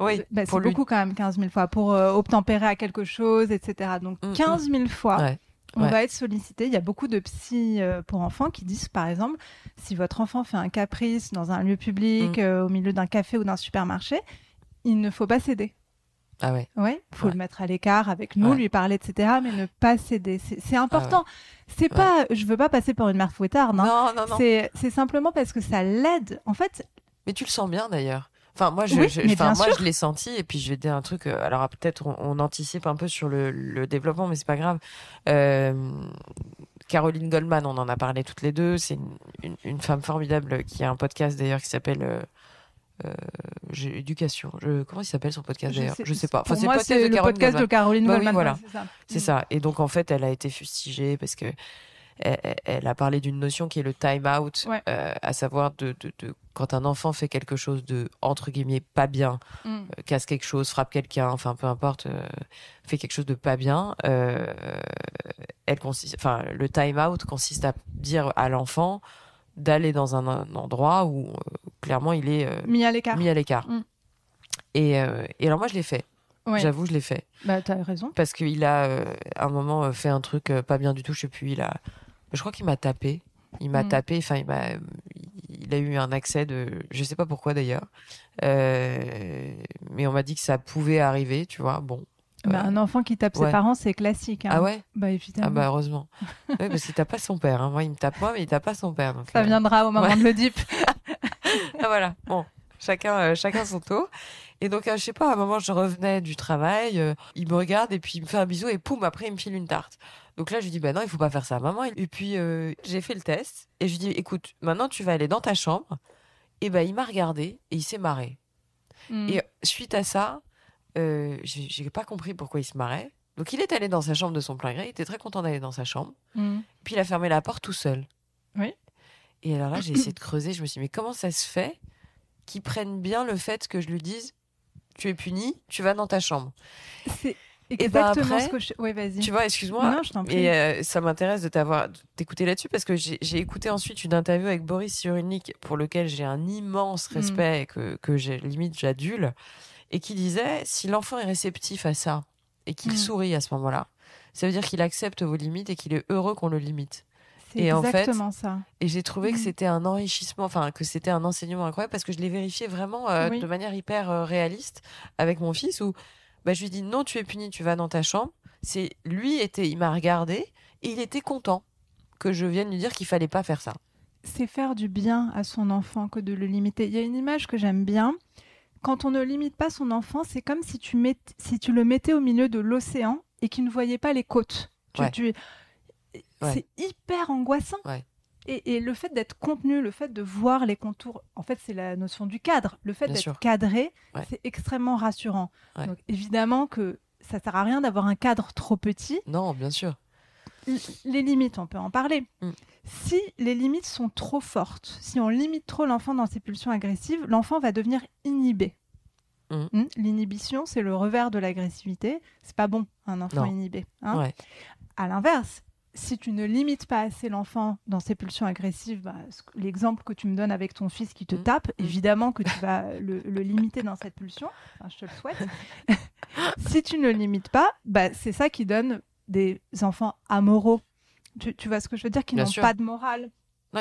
Oui, bah, c'est beaucoup quand même 15 000 fois pour obtempérer à quelque chose, etc. Donc 15 mm, 000 mm. fois. On va être sollicité. Il y a beaucoup de psy pour enfants qui disent, par exemple, si votre enfant fait un caprice dans un lieu public, au milieu d'un café ou d'un supermarché, il ne faut pas céder. Ah ouais. Ouais, faut le mettre à l'écart avec nous, lui parler, etc. Mais ne pas céder, c'est important. Je ah ne C'est pas, je veux pas passer pour une mère fouettarde. Hein. Non, non, non. C'est simplement parce que ça l'aide. En fait. Mais tu le sens bien d'ailleurs. Enfin, moi, je, moi, je l'ai senti. Et puis, je vais dire un truc. Euh, alors, peut-être on, anticipe un peu sur le, développement, mais c'est pas grave. Euh, Caroline Goldman, on en a parlé toutes les deux. C'est une, femme formidable qui a un podcast d'ailleurs qui s'appelle. Euh, euh, éducation. Je, comment il s'appelle son podcast d'ailleurs Je sais pas. c'est le, podcast de Caroline bah, voilà. C'est ça. Et donc en fait, elle a été fustigée parce que elle, a parlé d'une notion qui est le time out, euh, à savoir de, quand un enfant fait quelque chose de entre guillemets pas bien, mm. euh, casse quelque chose, frappe quelqu'un, enfin peu importe, euh, fait quelque chose de pas bien. elle consiste, enfin le time out consiste à dire à l'enfant d'aller dans un, endroit où euh, clairement il est euh, mis à l'écart. Mis à l'écart. Mm. Euh, et, alors moi je l'ai fait. J'avoue, je l'ai fait. Bah, t'as raison. Parce qu'il a, à un moment, fait un truc pas bien du tout. Je sais plus, il a. Je crois qu'il m'a tapé. Il m'a mm. tapé, enfin, il il a eu un accès de, je sais pas pourquoi d'ailleurs, mais on m'a dit que ça pouvait arriver, tu vois. Bon, bah, un enfant qui tape ses parents, c'est classique. Hein. Ah ouais Bah évidemment. Ah bah heureusement. oui, parce qu'il tape pas son père. Hein. Moi, il me tape pas, mais il tape pas son père. Donc, Ça euh, viendra au moment de le (laughs) ah, voilà. Bon, chacun, euh, chacun son tour. Et donc, je euh, je sais pas, à un moment, je revenais du travail, il me regarde et puis il me fait un bisou et poum, après, il me file une tarte. Donc là, je lui dis, ben non, il faut pas faire ça maman. Et puis, j'ai fait le test et je lui dis, écoute, maintenant, tu vas aller dans ta chambre. Et ben, il m'a regardé et il s'est marré. Hmm. Et suite à ça, euh, J'ai pas compris pourquoi il se marrait. Donc il est allé dans sa chambre de son plein gré, il était très content d'aller dans sa chambre. Mm. Puis il a fermé la porte tout seul. Oui. Et alors là, j'ai essayé de (clears throat) creuser, je me suis dit, mais comment ça se fait qu'il prenne bien le fait que je lui dise, tu es puni, tu vas dans ta chambre ben exactement et ce que je... Tu vois, excuse-moi. Non, je t'en prie. Et euh, ça m'intéresse de t'avoir, t'écouter là-dessus parce que j'ai écouté ensuite une interview avec Boris Cyrulnik pour lequel j'ai un immense mm. respect et que, que j'ai limite j'adule et qui disait si l'enfant est réceptif à ça et qu'il mm. sourit à ce moment-là, ça veut dire qu'il accepte vos limites et qu'il est heureux qu'on le limite. C'est exactement en fait, ça. Et j'ai trouvé que mm. c'était un enrichissement, enfin que c'était un enseignement incroyable parce que je l'ai vérifié vraiment euh, de manière hyper euh, réaliste avec mon fils où bah, je lui dis non, tu es puni, tu vas dans ta chambre. C'est lui était, il m'a regardé et il était content que je vienne lui dire qu'il fallait pas faire ça. C'est faire du bien à son enfant que de le limiter. Il y a une image que j'aime bien. Quand on ne limite pas son enfant, c'est comme si tu, le mettais au milieu de l'océan et qu'il ne voyait pas les côtes. C'est hyper angoissant. Et, le fait d'être contenu, le fait de voir les contours, en fait, c'est la notion du cadre. Le fait d'être cadré, c'est extrêmement rassurant. évidemment que ça ne sert à rien d'avoir un cadre trop petit. Non, bien sûr les limites, on peut en parler. Mm. Si les limites sont trop fortes, si on limite trop l'enfant dans ses pulsions agressives, l'enfant va devenir inhibé. Mm. Mm. L'inhibition, c'est le revers de l'agressivité. C'est pas bon, un enfant inhibé. Hein À l'inverse, si tu ne limites pas assez l'enfant dans ses pulsions agressives, bah, l'exemple que tu me donnes avec ton fils qui te tape, évidemment que tu vas le, limiter dans cette pulsion. je te le souhaite. (laughs) si tu ne limites pas, bah, c'est ça qui donne des enfants amoraux. Tu, tu, vois ce que je veux dire Qui n'ont pas de morale.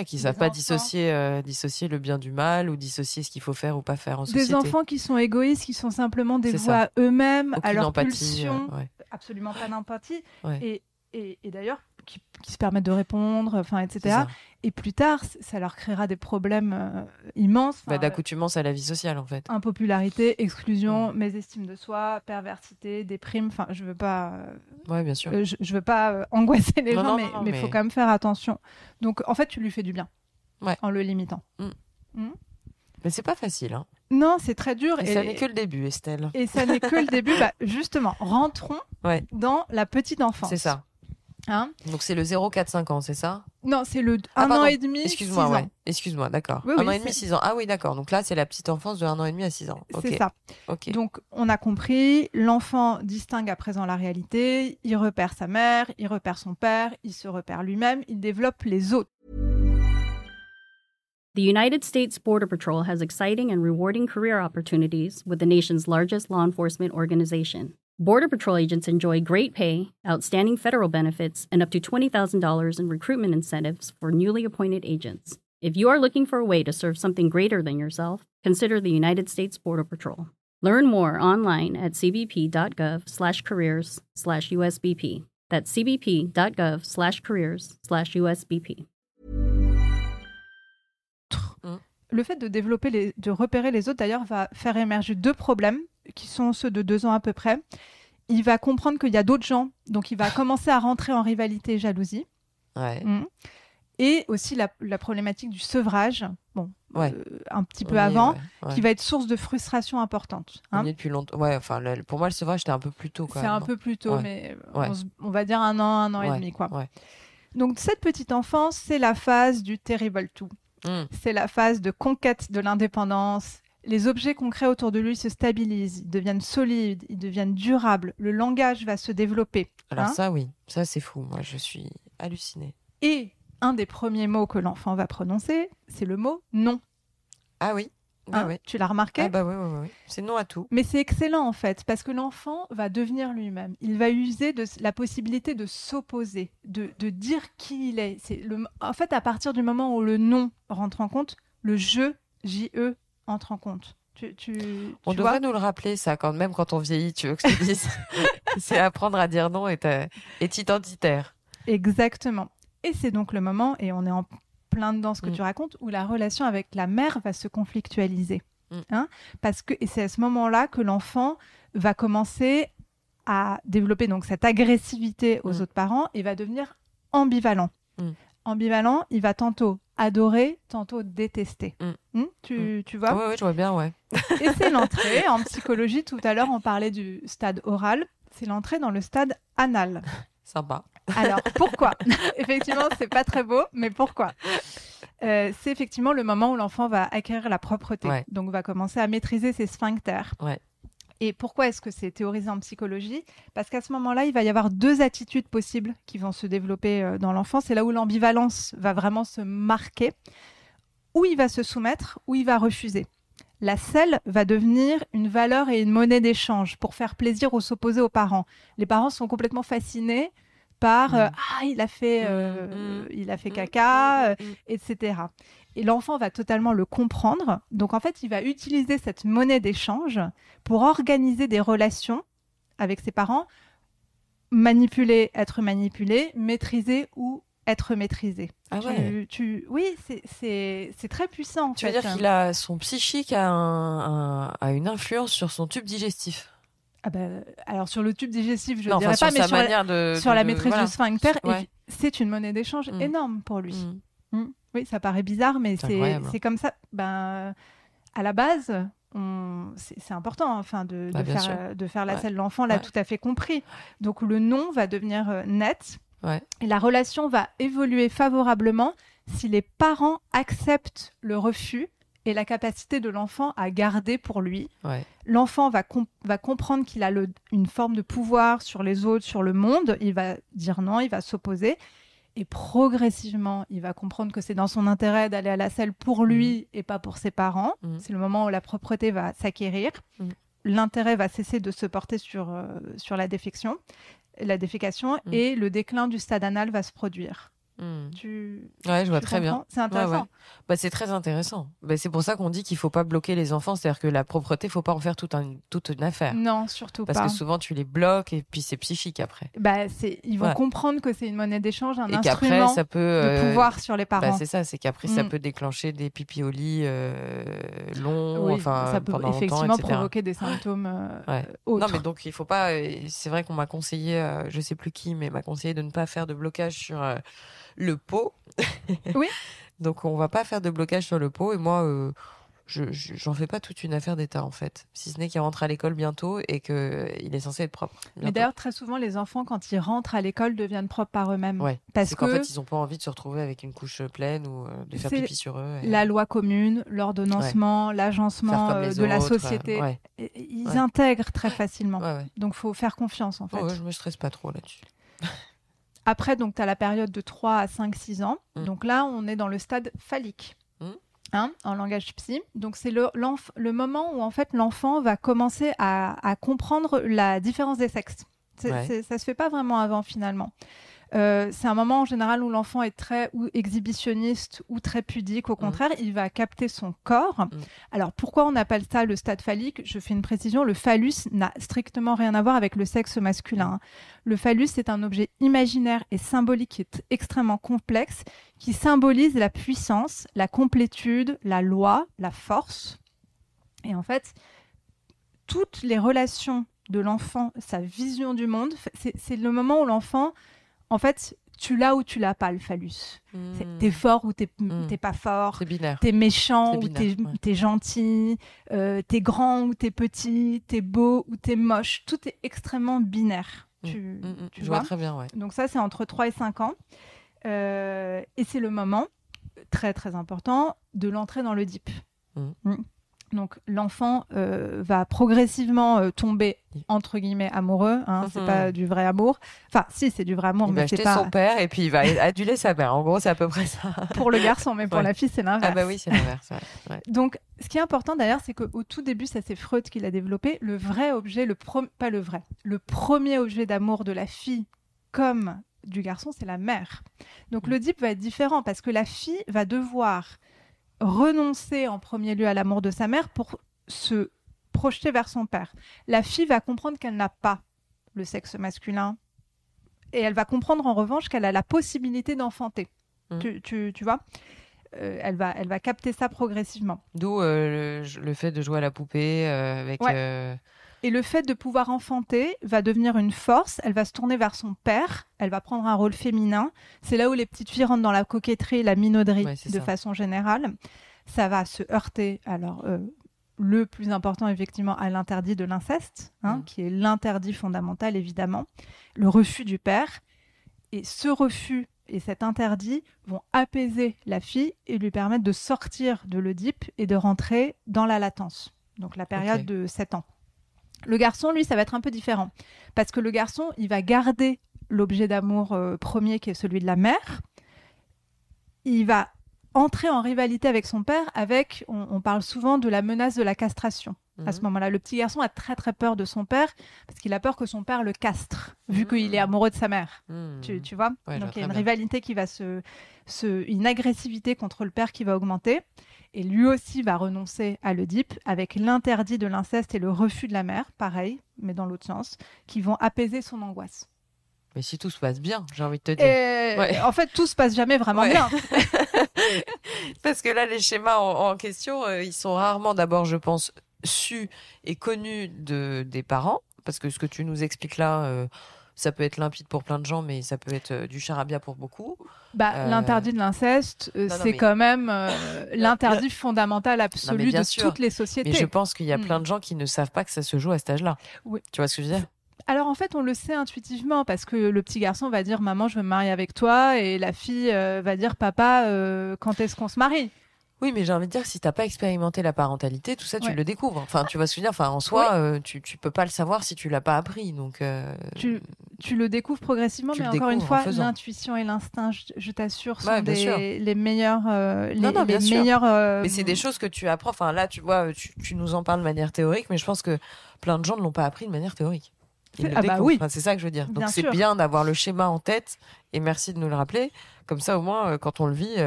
qui ne savent pas dissocier, euh, dissocier le bien du mal ou dissocier ce qu'il faut faire ou pas faire en société. Des enfants qui sont égoïstes, qui sont simplement des à eux-mêmes, à leur empathie, pulsion, euh, absolument pas d'empathie. et, et d'ailleurs, qui, se permettent de répondre, enfin, etc. Et plus tard, ça leur créera des problèmes euh, immenses. Bah, d'accoutumance à la vie sociale, en fait. Impopularité, exclusion, mm. mésestime de soi, perversité, déprime. Enfin, je veux pas. Euh, ouais, bien sûr. Euh, je, veux pas angoisser les gens, mais, il faut quand même faire attention. Donc, en fait, tu lui fais du bien. Ouais. En le limitant. Mais mm. ce mm. Mais c'est pas facile. Hein. Non, c'est très dur. Et, ça n'est que le début, Estelle. Et ça n'est que le début. (laughs) Bah, justement, rentrons dans la petite enfance. C'est ça. Hein Donc c'est le 0, 4, 5 ans, c'est ça Non, c'est le 1 ah, an et demi. Excuse-moi, Excuse-moi, d'accord. 1 oui, an et demi, 6 ans. Ah oui, d'accord. Donc là, c'est la petite enfance de 1 an et demi à 6 ans. Okay. C'est ça. Okay. Donc on a compris, l'enfant distingue à présent la réalité, il repère sa mère, il repère son père, il se repère lui-même, il développe les autres. The United States Border Patrol has exciting and rewarding career opportunities with the nation's largest law enforcement organization. Border Patrol agents enjoy great pay, outstanding federal benefits, and up to $20,000 in recruitment incentives for newly appointed agents. If you are looking for a way to serve something greater than yourself, consider the United States Border Patrol. Learn more online at cbp.gov/careers/usbp. That's cbp.gov/careers/usbp. Mm. Le fait de développer les, de repérer les autres d'ailleurs va faire émerger deux problèmes qui sont ceux de deux ans à peu près. il va comprendre qu'il y a d'autres gens, donc il va commencer à rentrer en rivalité et jalousie. Mmh. Et aussi la, problématique du sevrage, bon, euh, un petit peu avant, qui va être source de frustration importante. Hein. depuis longtemps. enfin, pour moi, le sevrage, c'était un peu plus tôt. C'est un hein. peu plus tôt, mais euh, on, va dire un an, un an et demi, quoi. Donc cette petite enfance, c'est la phase du terrible tout. Mmh. C'est la phase de conquête de l'indépendance les objets concrets autour de lui se stabilisent, ils deviennent solides, ils deviennent durables, le langage va se développer. Alors hein. ça oui, ça c'est fou, moi je suis hallucinée. Et un des premiers mots que l'enfant va prononcer, c'est le mot non. Ah oui. ah hein, oui. Tu l'as remarqué ah bah oui, oui, oui. C'est non à tout. Mais c'est excellent en fait, parce que l'enfant va devenir lui-même. Il va user de la possibilité de s'opposer, de, dire qui il est. c'est le... En fait, à partir du moment où le non rentre en compte, le je, j e, entre en compte. on doit devrait nous le rappeler, ça, quand même quand on vieillit, tu veux que je te dise. (laughs) c'est apprendre à dire non est, euh, est identitaire. Exactement. Et c'est donc le moment, et on est en plein dedans ce que mm. tu racontes, où la relation avec la mère va se conflictualiser. Mm. Hein Parce que, c'est à ce moment-là que l'enfant va commencer à développer donc cette agressivité aux mm. autres parents et va devenir ambivalent ambivalent, il va tantôt adorer, tantôt détester. Mm. Hmm, tu, mm. tu, vois Oui, je vois bien, ouais. (laughs) Et c'est l'entrée en (laughs) psychologie. Tout à l'heure, on parlait du stade oral. C'est l'entrée dans le stade anal. Sympa. Alors, pourquoi (laughs) Effectivement, c'est pas très beau, mais pourquoi euh, c'est effectivement le moment où l'enfant va acquérir la propreté, Donc, donc va commencer à maîtriser ses sphincters. Ouais. Et pourquoi est-ce que c'est théorisé en psychologie Parce qu'à ce moment-là, il va y avoir deux attitudes possibles qui vont se développer euh, dans l'enfant. C'est là où l'ambivalence va vraiment se marquer. Où il va se soumettre, où il va refuser. La selle va devenir une valeur et une monnaie d'échange pour faire plaisir ou s'opposer aux parents. Les parents sont complètement fascinés par euh, mm. ah il a fait caca etc et l'enfant va totalement le comprendre. Donc en fait, il va utiliser cette monnaie d'échange pour organiser des relations avec ses parents, manipuler, être manipulé, maîtriser ou être maîtrisé. Ah ouais. tu, oui, c'est très puissant. tu veux dire qu'il a son psychique a, un, une influence sur son tube digestif. Ah bah, alors sur le tube digestif, je ne dirais pas, mais sur, la, maîtrise du sphincter, c'est une monnaie d'échange mm. énorme pour lui. Mmh. Oui, ça paraît bizarre, mais c'est comme ça. Ben, à la base, c'est important hein, enfin, de, bah, de, faire, la scène L'enfant l'a tout à fait compris. Donc le nom va devenir euh, net. Et la relation va évoluer favorablement si les parents acceptent le refus et la capacité de l'enfant à garder pour lui. L'enfant va, va comprendre qu'il a une forme de pouvoir sur les autres, sur le monde. Il va dire non, il va s'opposer et progressivement, il va comprendre que c'est dans son intérêt d'aller à la selle pour lui mhm. et pas pour ses parents. Mhm. C'est le moment où la propreté va s'acquérir. Mhm. L'intérêt va cesser de se porter sur, euh, sur la défection, la défécation et le déclin du stade anal va se produire. Hmm. Tu... Ouais, je vois très bien. C'est intéressant. Bah, c'est très intéressant. Bah, c'est pour ça qu'on dit qu'il ne faut pas bloquer les enfants. C'est-à-dire que la propreté, ne faut pas en faire toute, toute une affaire. Non, surtout Parce que souvent, tu les bloques et puis c'est psychique après. Bah, Ils vont comprendre que c'est une monnaie d'échange, un et instrument ça peut, de euh, pouvoir sur les bah, parents. c'est ça, c'est qu'après, ça hmm. peut déclencher des pipiolis euh, longs, ça peut effectivement provoquer des symptômes euh, Non, mais donc, il faut pas... C'est vrai qu'on m'a conseillé, je sais plus qui, mais m'a conseillé de ne pas faire de blocage sur le pot. Oui. (laughs) Donc on va pas faire de blocage sur le pot. Et moi, euh, je j'en fais pas toute une affaire d'État en fait. Si ce n'est qu'il rentre à l'école bientôt et qu'il euh, est censé être propre. Mais d'ailleurs, très souvent, les enfants, quand ils rentrent à l'école, deviennent propres par eux-mêmes. Parce qu'en fait, ils ont pas envie de se retrouver avec une couche pleine ou euh, de faire pipi sur eux. La loi commune, l'ordonnancement, l'agencement de la société, ils intègrent très facilement. Donc faut faire confiance en fait. Oh, je me stresse pas trop là-dessus. Après, donc, tu as la période de 3 à 5, 6 ans. Mm. Donc là, on est dans le stade phallique. Mm. Hein, en langage psy. Donc c'est le, moment où en fait l'enfant va commencer à, comprendre la différence des sexes. Ça Ça se fait pas vraiment avant finalement. Euh, c'est un moment en général où l'enfant est très ou exhibitionniste ou très pudique. Au mm. contraire, il va capter son corps. Mm. Alors pourquoi on appelle ça le stade phallique Je fais une précision. Le phallus n'a strictement rien à voir avec le sexe masculin. Hein. Le phallus est un objet imaginaire et symbolique qui est extrêmement complexe, qui symbolise la puissance, la complétude, la loi, la force. Et en fait, toutes les relations de l'enfant, sa vision du monde, c'est le moment où l'enfant en fait, tu l'as ou tu l'as pas le phallus. Hmm. T'es fort ou t'es hmm. t'es pas fort. binaire. T'es méchant ou t'es ouais. gentil. Euh, t'es grand ou t'es petit. T'es beau ou t'es moche. Tout est extrêmement binaire. Hmm. Tu, vois, Donc ça, c'est entre 3 et 5 ans. Euh, et c'est le moment, très très important, de l'entrée dans le DIP. Donc l'enfant euh, va progressivement euh, tomber entre guillemets amoureux, Ce hein. n'est c'est mhm. pas du vrai amour. Enfin, si c'est du vrai amour, mais c'est pas. son père et puis il va (laughs) aduler sa mère. En gros, c'est à peu près ça. pour le garçon, mais pour la fille, c'est l'inverse. Ah bah oui, c'est l'inverse. Donc, ce qui est important d'ailleurs, c'est qu'au tout début, ça c'est Freud qui l'a développé. Le vrai objet, le pro... pas le vrai, le premier objet d'amour de la fille comme du garçon, c'est la mère. Donc mm. le dip va être différent parce que la fille va devoir renoncer en premier lieu à l'amour de sa mère pour se projeter vers son père. La fille va comprendre qu'elle n'a pas le sexe masculin et elle va comprendre en revanche qu'elle a la possibilité d'enfanter. Mm. Tu, tu, tu, vois euh, elle, va, elle va capter ça progressivement. D'où euh, le, fait de jouer à la poupée euh, avec... Et le fait de pouvoir enfanter va devenir une force, elle va se tourner vers son père, elle va prendre un rôle féminin. C'est là où les petites filles rentrent dans la coquetterie, la minauderie de façon générale. Ça va se heurter, alors euh, le plus important effectivement à l'interdit de l'inceste, hein, mm. qui est l'interdit fondamental évidemment, le refus du père. Et ce refus et cet interdit vont apaiser la fille et lui permettre de sortir de l'Oedipe et de rentrer dans la latence, donc la période de 7 ans. Le garçon, lui, ça va être un peu différent. Parce que le garçon, il va garder l'objet d'amour euh, premier qui est celui de la mère. Il va entrer en rivalité avec son père avec, on, parle souvent de la menace de la castration. À ce mhm. moment-là, le petit garçon a très très peur de son père parce qu'il a peur que son père le castre, vu mhm. qu'il est amoureux de sa mère. Mhm. Tu, vois Donc il y a une rivalité qui va se. une agressivité contre le père qui va augmenter et lui aussi va renoncer à l'Oedipe avec l'interdit de l'inceste et le refus de la mère, pareil, mais dans l'autre sens, qui vont apaiser son angoisse. Mais si tout se passe bien, j'ai envie de te dire. En fait, tout se passe jamais vraiment bien. (laughs) Parce que là, les schémas en, question, euh, ils sont rarement d'abord, je pense, su et connus de, des parents. Parce que ce que tu nous expliques là, euh, ça peut être limpide pour plein de gens, mais ça peut être euh, du charabia pour beaucoup. Bah, euh, L'interdit de l'inceste, euh, c'est quand même (laughs) l'interdit fondamental absolu de toutes les sociétés. Mais je pense qu'il y a hmm. plein de gens qui ne savent pas que ça se joue à cet âge-là. Oui. Tu vois ce que je veux dire alors en fait, on le sait intuitivement parce que le petit garçon va dire maman, je veux me marier avec toi, et la fille va dire papa, quand est-ce qu'on se marie oui, mais j'ai envie de dire que si t'as pas expérimenté la parentalité, tout ça, tu le découvres. Enfin, tu vas se dire, enfin, en soi, euh, tu, tu peux pas le savoir si tu l'as pas appris. Donc, euh, tu, le découvres progressivement, mais encore une fois, l'intuition et l'instinct, je, t'assure, sont des, les meilleurs. Euh, non, non, bien sûr. Mais c'est des choses que tu apprends. Enfin, là, tu vois, tu, nous en parles de manière théorique, mais je pense que plein de gens ne l'ont pas appris de manière théorique. Ah bah oui. c'est ça que je veux dire. Donc c'est bien, d'avoir le schéma en tête et merci de nous le rappeler. Comme ça au moins quand on le vit,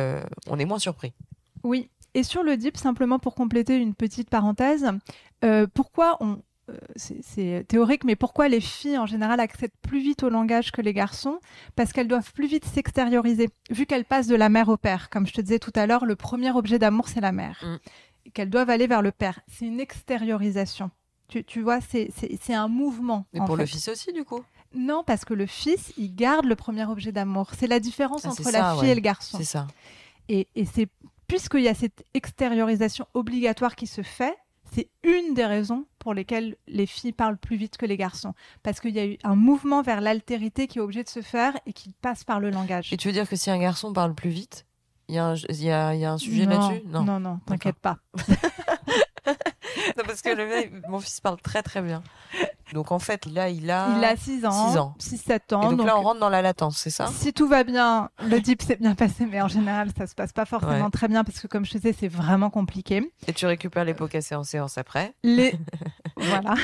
on est moins surpris. Oui, et sur le DIP, simplement pour compléter une petite parenthèse, euh, pourquoi on... Euh, c'est théorique, mais pourquoi les filles en général accèdent plus vite au langage que les garçons Parce qu'elles doivent plus vite s'extérioriser, vu qu'elles passent de la mère au père. Comme je te disais tout à l'heure, le premier objet d'amour, c'est la mère. Mm. Et qu'elles doivent aller vers le père. C'est une extériorisation. Tu, vois, c'est un mouvement. Mais pour le fils aussi, du coup Non, parce que le fils, il garde le premier objet d'amour. C'est la différence ah, entre la fille et le garçon. C'est ça. Et, et c'est puisqu'il y a cette extériorisation obligatoire qui se fait, c'est une des raisons pour lesquelles les filles parlent plus vite que les garçons. Parce qu'il y a eu un mouvement vers l'altérité qui est obligé de se faire et qui passe par le langage. Et tu veux dire que si un garçon parle plus vite, il y, a, un sujet là-dessus non. non, non, t'inquiète pas. (laughs) (laughs) non, parce que mon fils parle très très bien. Donc en fait, là, il a. Il a 6 ans. 6 ans. 7 ans. donc, là, on rentre dans la latence, c'est ça Si tout va bien, le dip s'est bien passé, mais en général, ça se passe pas forcément très bien parce que, comme je te disais, c'est vraiment compliqué. Et tu récupères les pots cassés en séance après Les. (laughs) voilà.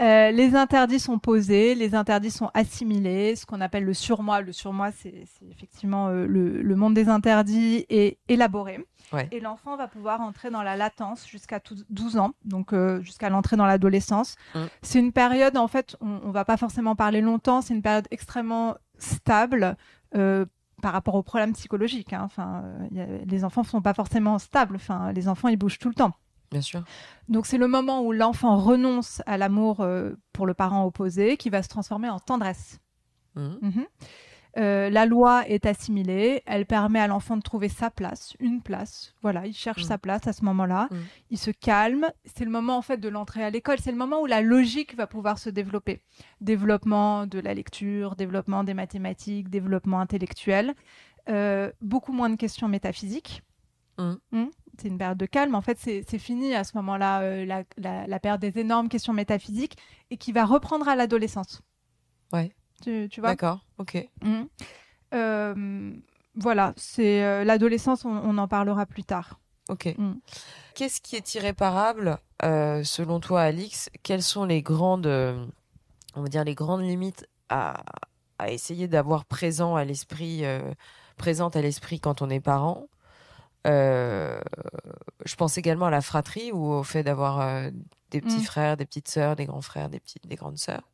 Euh, les interdits sont posés, les interdits sont assimilés, ce qu'on appelle le surmoi. Le surmoi, c'est effectivement euh, le, le monde des interdits est élaboré. Et l'enfant va pouvoir entrer dans la latence jusqu'à 12 ans, donc euh, jusqu'à l'entrée dans l'adolescence. Mm. C'est une période, en fait, on ne va pas forcément parler longtemps, c'est une période extrêmement stable. Euh, par rapport aux problèmes psychologiques. Hein. Enfin, euh, les enfants ne sont pas forcément stables. Enfin, les enfants, ils bougent tout le temps. Bien sûr. Donc c'est le moment où l'enfant renonce à l'amour pour le parent opposé qui va se transformer en tendresse. Mm. Mhm. Euh, la loi est assimilée, elle permet à l'enfant de trouver sa place, une place. Voilà, il cherche mm. sa place à ce moment-là, mm. il se calme. C'est le moment en fait de l'entrée à l'école, c'est le moment où la logique va pouvoir se développer. Développement de la lecture, développement des mathématiques, développement intellectuel. Euh, beaucoup moins de questions métaphysiques. Mm. C'est une période de calme. En fait, c'est fini à ce moment-là, euh, la, perte période des énormes questions métaphysiques et qui va reprendre à l'adolescence. Ouais. Tu, vois D'accord, ok. Mmh. Euh, voilà, c'est euh, l'adolescence, on, en parlera plus tard. Ok. Mmh. Qu'est-ce qui est irréparable, euh, selon toi, Alix Quelles sont les grandes, on va dire, les grandes limites à, à essayer d'avoir présent à l'esprit, présente à l'esprit quand on est parent je pense également à la fratrie ou au fait d'avoir des petits mmh. frères, des petites sœurs, des grands frères, des petites, des grandes sœurs.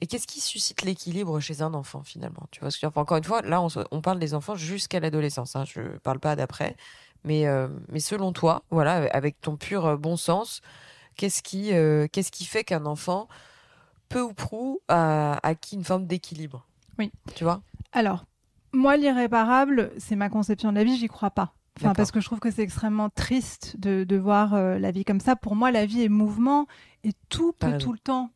Et qu'est-ce qui suscite l'équilibre chez un enfant finalement Tu vois Encore une fois, là, on, parle des enfants jusqu'à l'adolescence. Hein, je ne parle pas d'après, mais euh, mais selon toi, voilà, avec ton pur euh, bon sens, qu'est-ce qui euh, qu'est-ce qui fait qu'un enfant peu ou prou a acquis une forme d'équilibre Oui. Tu vois Alors, moi, l'irréparable, c'est ma conception de la vie. J'y crois pas. Enfin, parce que je trouve que c'est extrêmement triste de, voir la vie comme ça. Pour moi, la vie est mouvement et tout peut tout le temps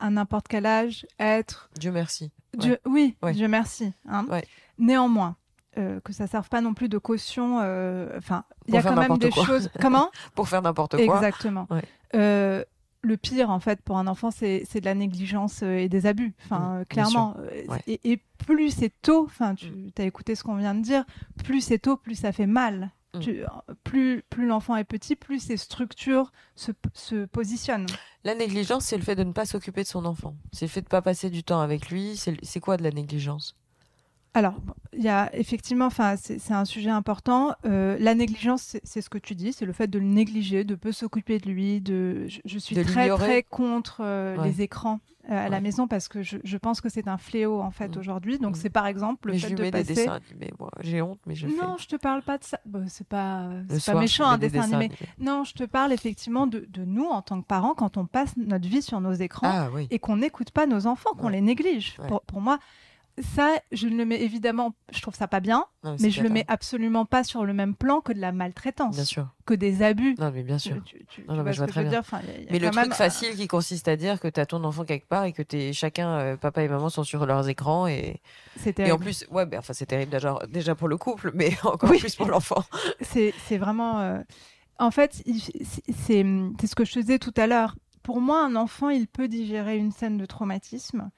à n'importe quel âge, être. Dieu merci. Dieu... Oui, Dieu merci. Hein. Néanmoins, euh, que ça serve pas non plus de caution. Euh, enfin, il y a quand même des choses. (laughs) Comment Pour faire n'importe quoi. Exactement. Euh, le pire, en fait, pour un enfant, c'est de la négligence et des abus. Enfin, mm, clairement. Et, plus c'est tôt, enfin, tu mm. as écouté ce qu'on vient de dire, plus c'est tôt, plus ça fait mal. Mm. plus l'enfant est petit, plus ses structures se positionnent. La négligence, c'est le fait de ne pas s'occuper de son enfant. C'est le fait de ne pas passer du temps avec lui. C'est quoi de la négligence alors, il y a effectivement, enfin, c'est un sujet important. Euh, la négligence, c'est ce que tu dis, c'est le fait de le négliger, de peu s'occuper de lui. De, je, suis très très contre euh, les écrans euh, à la maison parce que je, pense que c'est un fléau en fait mm. aujourd'hui. Donc mm. c'est par exemple le mais fait je de mets Des dessins animés, j'ai honte, mais je. Non, je te parle pas de ça. Ce c'est pas, méchant un dessin animé. Non, je te parle effectivement de, nous en tant que parents quand on passe notre vie sur nos écrans ah et qu'on n'écoute pas nos enfants, qu'on les néglige. pour moi ça, je ne le mets évidemment, je trouve ça pas bien, mais, je le mets absolument pas sur le même plan que de la maltraitance, que des abus. Non, mais bien sûr. Tu, je vois bien. mais le truc facile qui consiste à dire que tu as ton enfant quelque part et que chacun, euh, papa et maman, sont sur leurs écrans. Et, et en plus, ouais, ben, enfin, c'est terrible déjà, pour le couple, (laughs) mais encore plus pour l'enfant. c'est vraiment. Euh, en fait, c'est ce que je te disais tout à l'heure. Pour moi, un enfant, il peut digérer une scène de traumatisme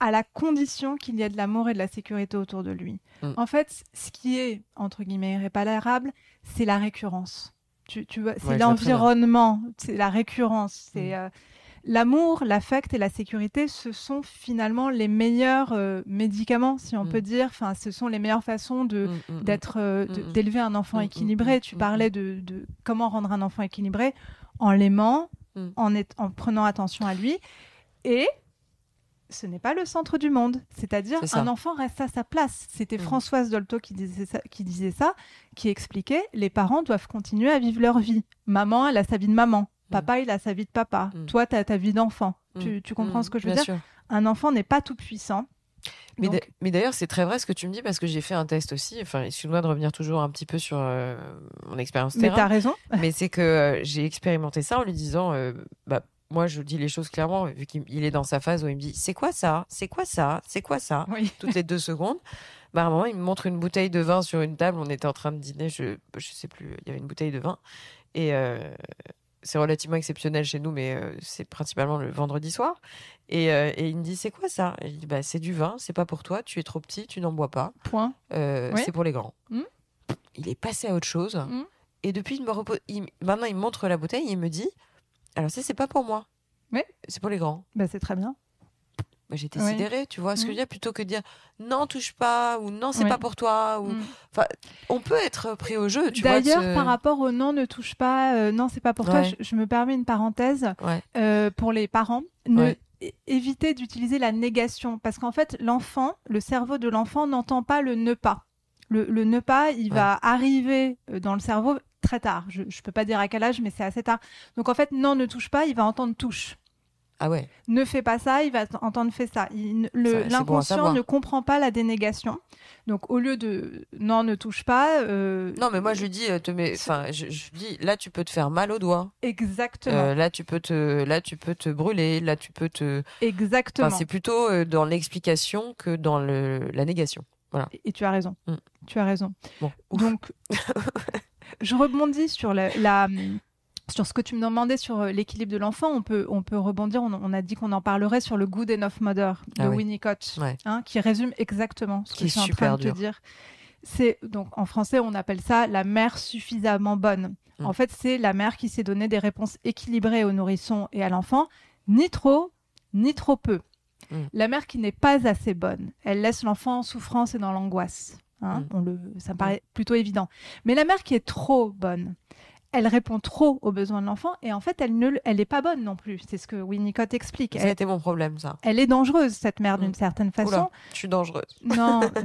à la condition qu'il y ait de l'amour et de la sécurité autour de lui. Mm. En fait, ce qui est, entre guillemets, irréparable, c'est la récurrence. Tu, vois, c'est l'environnement, c'est la récurrence. Mm. C'est euh, L'amour, l'affect et la sécurité, ce sont finalement les meilleurs euh, médicaments, si on mm. peut dire. Enfin, ce sont les meilleures façons de d'être, euh, d'élever un enfant équilibré. Tu parlais de, comment rendre un enfant équilibré en l'aimant, en, en prenant attention à lui. Et ce n'est pas le centre du monde. C'est-à-dire, un enfant reste à sa place. C'était mm. Françoise Dolto qui disait, ça, qui disait ça, expliquait les parents doivent continuer à vivre leur vie. Maman, elle a sa vie de maman. Mm. Papa, il a sa vie de papa. Mm. Toi, tu as ta vie d'enfant. Tu, comprends ce que je veux dire Un enfant n'est pas tout puissant. Mais d'ailleurs, c'est très vrai ce que tu me dis parce que j'ai fait un test aussi. Enfin, excuse-moi de revenir toujours un petit peu sur euh, mon expérience terrain. Mais as raison. mais c'est que euh, j'ai expérimenté ça en lui disant, euh, bah, moi, je dis les choses clairement, vu qu'il est dans sa phase où il me dit C'est quoi ça C'est quoi ça C'est quoi ça (laughs) Toutes les deux secondes. Bah, à un moment, il me montre une bouteille de vin sur une table. On était en train de dîner, je, je sais plus, il y avait une bouteille de vin. Et euh, c'est relativement exceptionnel chez nous, mais euh, c'est principalement le vendredi soir. Euh, et, il me dit C'est quoi ça Il dit bah, C'est du vin, c'est pas pour toi, tu es trop petit, tu n'en bois pas. Point. C'est pour les grands. Mmh. Il est passé à autre chose. Mmh. Et depuis, il me repose... maintenant, il me montre la bouteille et il me dit alors ça, c'est pas pour moi. Oui. C'est pour les grands. Ben c'est très bien. Bah, j'ai j'étais sidérée, tu vois ce qu'il je a mm. plutôt que de dire non, touche pas, ou non, c'est pas pour toi, ou mm. on peut être pris au jeu, tu vois. D'ailleurs, par rapport au non, ne touche pas, euh, non, c'est pas pour toi, je, me permets une parenthèse euh, pour les parents. Ne... Éviter d'utiliser la négation, parce qu'en fait, l'enfant, le cerveau de l'enfant n'entend pas le ne pas. le ne pas, il va arriver euh, dans le cerveau très tard. Je ne peux pas dire à quel âge, mais c'est assez tard. Donc en fait, non, ne touche pas, il va entendre touche. Ah ouais. Ne fais pas ça, il va entendre fais ça. L'inconscient ne comprend pas la dénégation. Donc au lieu de non, ne touche pas. Euh, non, mais moi je lui dis, euh, te mets, enfin, je, dis là tu peux te faire mal au doigt. Exactement. Euh, là tu peux te, là tu peux te brûler, là tu peux te. Exactement. c'est plutôt dans l'explication que dans la négation. Voilà. Et, tu as raison. Mm. Tu as raison. Donc. (laughs) Je rebondis sur la, sur ce que tu me demandais sur euh, l'équilibre de l'enfant, on peut, on peut rebondir. On, a dit qu'on en parlerait sur le Good Enough Mother de ah Winnicott, hein, qui résume exactement ce que je suis en train de te dire. C'est donc en français, on appelle ça la mère suffisamment bonne. Mm. En fait, c'est la mère qui s'est donné des réponses équilibrées au nourrisson et à l'enfant, ni trop, ni trop peu. Mm. La mère qui n'est pas assez bonne, elle laisse l'enfant en souffrance et dans l'angoisse. Hein, mm. ça me mm. paraît plutôt évident. Mais la mère qui est trop bonne, elle répond trop aux besoins de l'enfant et en fait, elle ne, elle n'est pas bonne non plus. C'est ce que Winnicott explique. Ça mon problème, ça. Elle est dangereuse, cette mère, d'une mm. certaine façon. je suis dangereuse. Non, (laughs)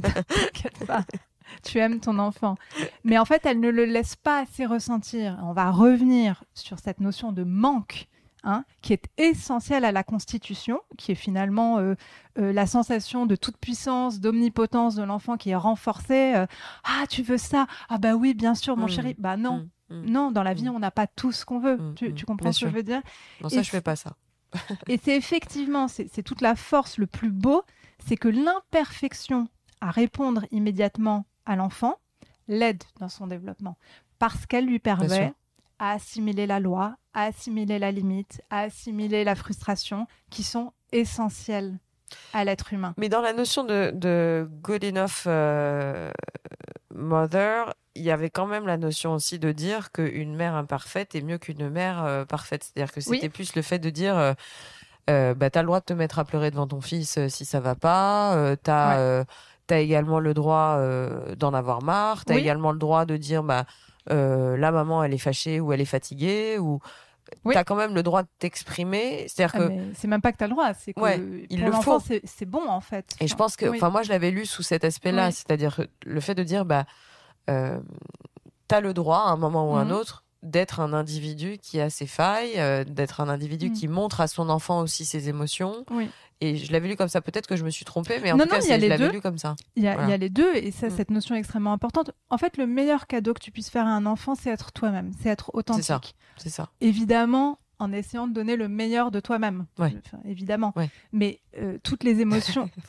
Tu aimes ton enfant. Mais en fait, elle ne le laisse pas assez ressentir. On va revenir sur cette notion de manque Hein, qui est essentiel à la Constitution, qui est finalement euh, euh, la sensation de toute puissance, d'omnipotence de l'enfant qui est renforcée. Euh, ah, tu veux ça Ah bah oui, bien sûr, mon mm. chéri. Bah non, mm. Mm. non, dans la vie, on n'a pas tout ce qu'on veut. Tu, comprends ce que je veux dire Non, ça, je fais pas ça. (laughs) Et c'est effectivement, c'est toute la force, le plus beau, c'est que l'imperfection à répondre immédiatement à l'enfant l'aide dans son développement parce qu'elle lui permet à assimiler la loi, à assimiler la limite, à assimiler la frustration, qui sont essentielles à l'être humain. Mais dans la notion de, de good enough euh, mother, il y avait quand même la notion aussi de dire qu'une mère imparfaite est mieux qu'une mère euh, parfaite. C'est-à-dire que c'était plus le fait de dire. Euh, euh, bah, t'as le droit de te mettre à pleurer devant ton fils si ça va pas. t'as as également le droit d'en avoir marre. T'as également le droit de dire bah euh, la maman, elle est fâchée ou elle est fatiguée ou. tu T'as quand même le droit de t'exprimer. C'est-à-dire ah, que. C'est même pas que t'as le droit, c'est que le faut. C'est bon, en fait. Et je pense que. Enfin, moi, je l'avais lu sous cet aspect-là. C'est-à-dire le fait de dire, bah. Euh, t'as le droit, à un moment ou à un mhm. autre, d'être un individu qui a ses failles, euh, d'être un individu mhm. qui montre à son enfant aussi ses émotions. Et je l'avais lu comme ça. Peut-être que je me suis trompée, mais en tout cas, y a je l'avais lu comme ça. Il y a les deux, et ça, mm. cette notion est extrêmement importante. En fait, le meilleur cadeau que tu puisses faire à un enfant, c'est être toi-même, c'est être authentique. C'est ça. C'est ça. Évidemment, en essayant de donner le meilleur de toi-même. évidemment. Mais euh, toutes les émotions. (laughs)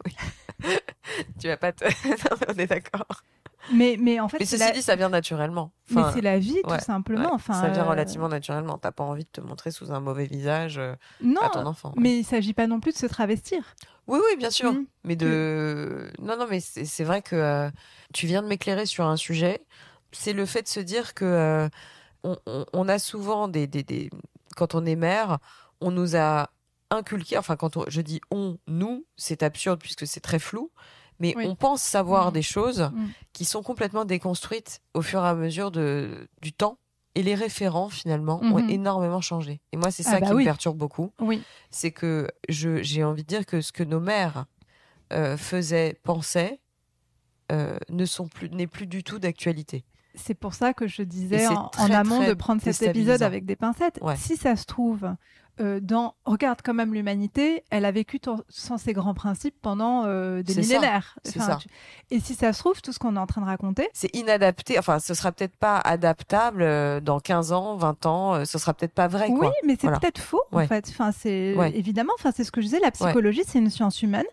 (laughs) tu vas pas te. (laughs) on est d'accord. Mais, en fait. Mais ceci dit, ça vient naturellement. mais c'est la vie, tout simplement. enfin, ça vient euh, relativement naturellement. T'as pas envie de te montrer sous un mauvais visage euh, à ton enfant. Mais il s'agit pas non plus de se travestir. Oui, oui, bien sûr. Mm. Mais de. Non, non, mais c'est vrai que euh, tu viens de m'éclairer sur un sujet. C'est le fait de se dire que on, on, a souvent des, des, des. Quand on est mère, on nous a inculqué. Enfin, quand on... je dis on, nous, c'est absurde puisque c'est très flou mais on pense savoir mmh. des choses mmh. qui sont complètement déconstruites au fur et à mesure de, du temps. Et les référents, finalement, ont mmh. énormément changé. Et moi, c'est ah ça bah qui me perturbe beaucoup. Oui. C'est que j'ai envie de dire que ce que nos mères euh, faisaient, pensaient, euh, ne sont plus, n'est plus du tout d'actualité. C'est pour ça que je disais en, amont de prendre cet épisode avec des pincettes. Si ça se trouve, euh, dans Regarde quand même l'humanité, elle a vécu sans ses grands principes pendant euh, des millénaires. Et si ça se trouve, tout ce qu'on est en train de raconter. C'est inadapté, enfin, ce sera peut-être pas adaptable euh, dans 15 ans, 20 ans, ce sera peut-être pas vrai. Oui, mais c'est peut-être faux, en fait. Évidemment, enfin, c'est ce que je disais, la psychologie, c'est une science humaine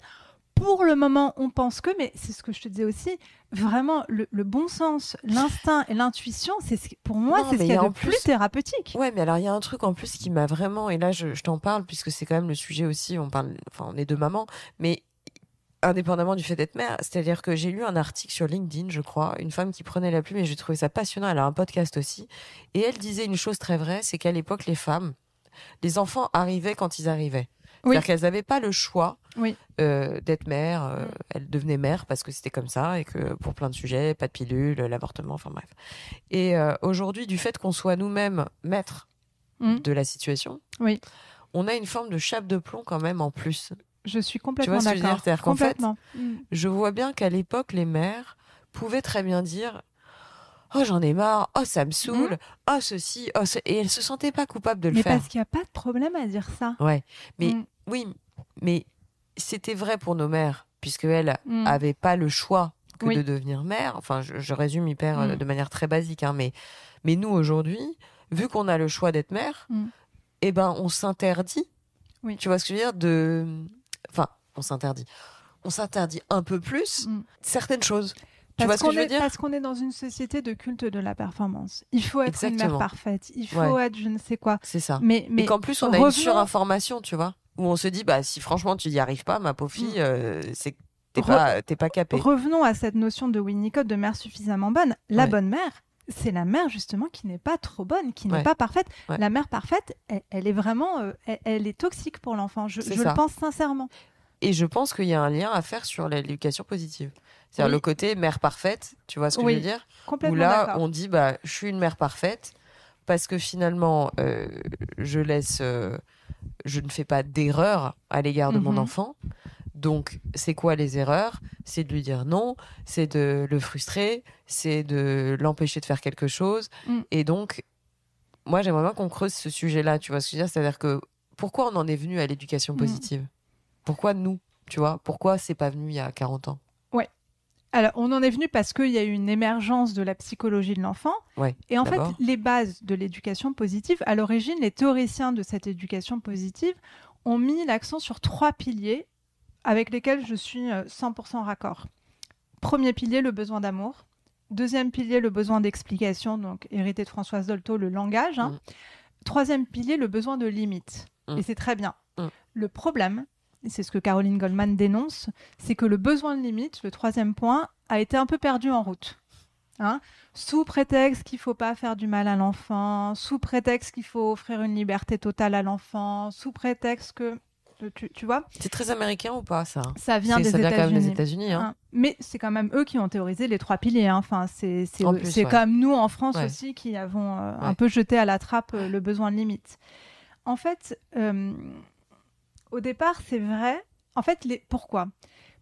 pour le moment, on pense que, mais c'est ce que je te disais aussi, vraiment, le, bon sens, l'instinct et l'intuition, c'est pour moi, c'est ce qu'il y a, plus, thérapeutique. Ouais, mais alors il y a un truc en plus qui m'a vraiment, et là je, t'en parle puisque c'est quand même le sujet aussi, on parle, enfin on est deux mamans, mais indépendamment du fait d'être mère. C'est-à-dire que j'ai lu un article sur LinkedIn, je crois, une femme qui prenait la plume et j'ai trouvé ça passionnant. Elle a un podcast aussi. Et elle disait une chose très vraie, c'est qu'à l'époque, les femmes, les enfants arrivaient quand ils arrivaient cest qu'elles n'avaient pas le choix oui. Euh, d'être mère, euh, mm. Elles devenaient mères parce que c'était comme ça et que pour plein de sujets, pas de pilule, l'avortement, enfin bref. Et euh, aujourd'hui, du fait qu'on soit nous-mêmes maîtres mm. de la situation, oui. on a une forme de chape de plomb quand même en plus. Je suis complètement d'accord. complètement. Mm. je vois bien qu'à l'époque, les mères pouvaient très bien dire oh j'en ai marre, oh ça me mhm. saoule, oh ceci, oh et elle se sentait pas coupable de le faire. Mais parce qu'il n'y a pas de problème à dire ça. Ouais, mais mm. oui, mais c'était vrai pour nos mères puisque n'avaient mm. pas le choix de devenir mère. Enfin, je, résume hyper euh, mm. de manière très basique, hein, mais mais nous aujourd'hui, vu qu'on a le choix d'être mère, eh ben on s'interdit. Oui. Tu vois ce que je veux dire de, enfin, on s'interdit on s'interdit un peu plus certaines choses parce qu'on est, est, dans une société de culte de la performance. Il faut être une mère parfaite. Il faut être je ne sais quoi. C'est ça. Mais, mais qu'en plus, on a une surinformation, tu vois, où on se dit, bah, si franchement tu n'y arrives pas, ma pauvre fille, mm. euh, c'est t'es pas, pas capée. Revenons à cette notion de Winnicott de mère suffisamment bonne. La bonne mère, c'est la mère justement qui n'est pas trop bonne, qui n'est pas parfaite. La mère parfaite, elle, est vraiment, euh, elle, est toxique pour l'enfant. Je, je le pense sincèrement. Et je pense qu'il y a un lien à faire sur l'éducation positive. C'est-à-dire le côté mère parfaite, tu vois ce que je veux dire Où là, on dit, bah, je suis une mère parfaite parce que finalement, euh, je laisse, euh, je ne fais pas d'erreur à l'égard de mon mhm. enfant. Donc, c'est quoi les erreurs C'est de lui dire non, c'est de le frustrer, c'est de l'empêcher de faire quelque chose. Mm. Et donc, moi, j'aimerais bien qu'on creuse ce sujet-là, tu vois ce que je veux dire C'est-à-dire que pourquoi on en est venu à l'éducation mm. positive Pourquoi nous, tu vois Pourquoi c'est pas venu il y a 40 ans alors, on en est venu parce qu'il y a eu une émergence de la psychologie de l'enfant. et en fait, les bases de l'éducation positive, à l'origine, les théoriciens de cette éducation positive ont mis l'accent sur trois piliers avec lesquels je suis 100% euh, raccord. Premier pilier, le besoin d'amour. Deuxième pilier, le besoin d'explication, donc hérité de Françoise Dolto, le langage. Hein. Mm. Troisième pilier, le besoin de limites. Mm. Et c'est très bien. Mm. Le problème, c'est ce que Caroline Goldman dénonce, c'est que le besoin de limite, le troisième point, a été un peu perdu en route. Hein. sous prétexte qu'il ne faut pas faire du mal à l'enfant, sous prétexte qu'il faut offrir une liberté totale à l'enfant, sous prétexte que... Tu, vois C'est très américain ou pas ça Ça vient des États-Unis. Hein. Hein. Mais c'est quand même eux qui ont théorisé les trois piliers. Enfin, c'est c'est comme nous en France aussi qui avons euh, un peu jeté à la trappe euh, le besoin de limite. En fait, euh, au départ, c'est vrai. En fait, les... pourquoi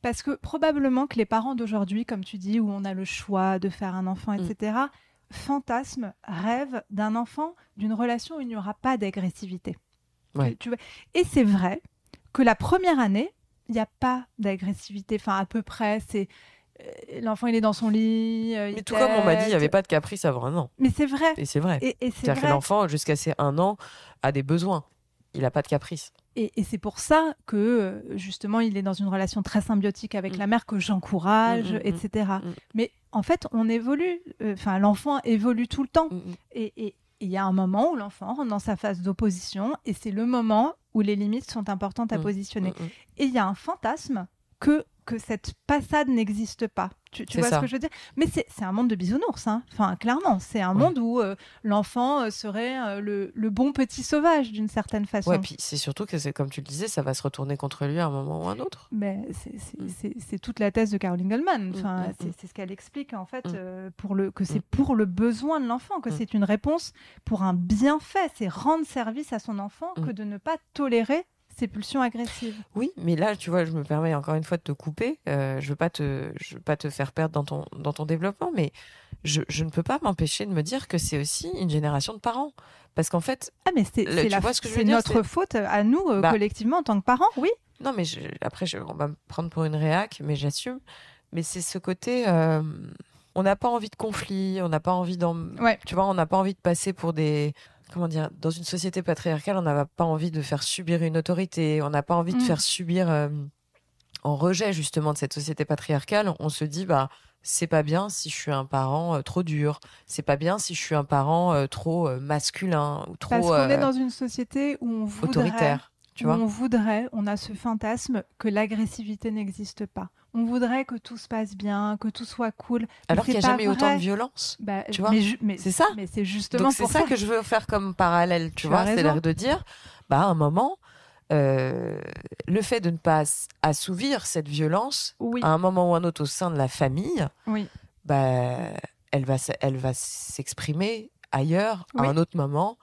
Parce que probablement que les parents d'aujourd'hui, comme tu dis, où on a le choix de faire un enfant, mm. etc., fantasment, rêvent d'un enfant, d'une relation où il n'y aura pas d'agressivité. Et c'est vrai que la première année, il n'y a pas d'agressivité. Enfin, à peu près, c'est euh, l'enfant il est dans son lit. Euh, mais tout comme on m'a dit, il n'y avait pas de caprice avant un an. Mais c'est vrai. Et c'est vrai. c'est-à-dire que l'enfant, jusqu'à ses un an, a des besoins. Il n'a pas de caprice et, c'est pour ça que euh, justement il est dans une relation très symbiotique avec mm. la mère que j'encourage, mm, mm, etc. Mais en fait, on évolue, euh, enfin l'enfant évolue tout le temps. Et il y a un moment où l'enfant rentre dans sa phase d'opposition et c'est le moment où les limites sont importantes à positionner. Et il y a un fantasme que que cette passade n'existe pas. Tu, vois ce que je veux dire Mais c'est un monde de bisounours, hein. enfin, clairement. C'est un monde où euh, l'enfant euh, serait euh, le, bon petit sauvage, d'une certaine façon. Ouais, puis c'est surtout que, comme tu le disais, ça va se retourner contre lui à un moment ou un autre. Mais c'est mm. toute la thèse de Caroline Goldman. Mm, enfin, mm, C'est ce qu'elle explique, en fait, pour le, que c'est pour le besoin de l'enfant, que c'est une réponse pour un bienfait. C'est rendre service à son enfant que de ne pas tolérer ces pulsions agressives. Oui, mais là, tu vois, je me permets encore une fois de te couper. Euh, je veux pas te, veux pas te faire perdre dans ton, dans ton développement, mais je, ne peux pas m'empêcher de me dire que c'est aussi une génération de parents, parce qu'en fait, ah mais c'est ce notre faute à nous euh, bah collectivement en tant que parents, oui. Non, mais après, je, on va me prendre pour une réac, mais j'assume. Mais c'est ce côté. Euh, on n'a pas envie de conflit, on n'a pas envie d'en. Ouais. Tu vois, on n'a pas envie de passer pour des comment dire, dans une société patriarcale, on n'a pas envie de faire subir une autorité, on n'a pas envie de mm. faire subir euh, en rejet justement de cette société patriarcale. On se dit bah c'est pas bien si je suis un parent euh, trop dur, c'est pas bien si je suis un parent euh, trop masculin ou trop. Parce qu'on est dans une société où on voudrait, autoritaire. Tu vois on voudrait, on a ce fantasme que l'agressivité n'existe pas on voudrait que tout se passe bien, que tout soit cool. Alors qu'il n'y a jamais autant de violence. Bah, tu c'est ça. Mais c'est justement c'est ça, que je veux faire comme parallèle, tu, vois. C'est de dire, bah, à un moment, euh, le fait de ne pas assouvir cette violence, oui. à un moment ou un autre au sein de la famille, oui. bah, elle va, elle va s'exprimer ailleurs, à un autre moment,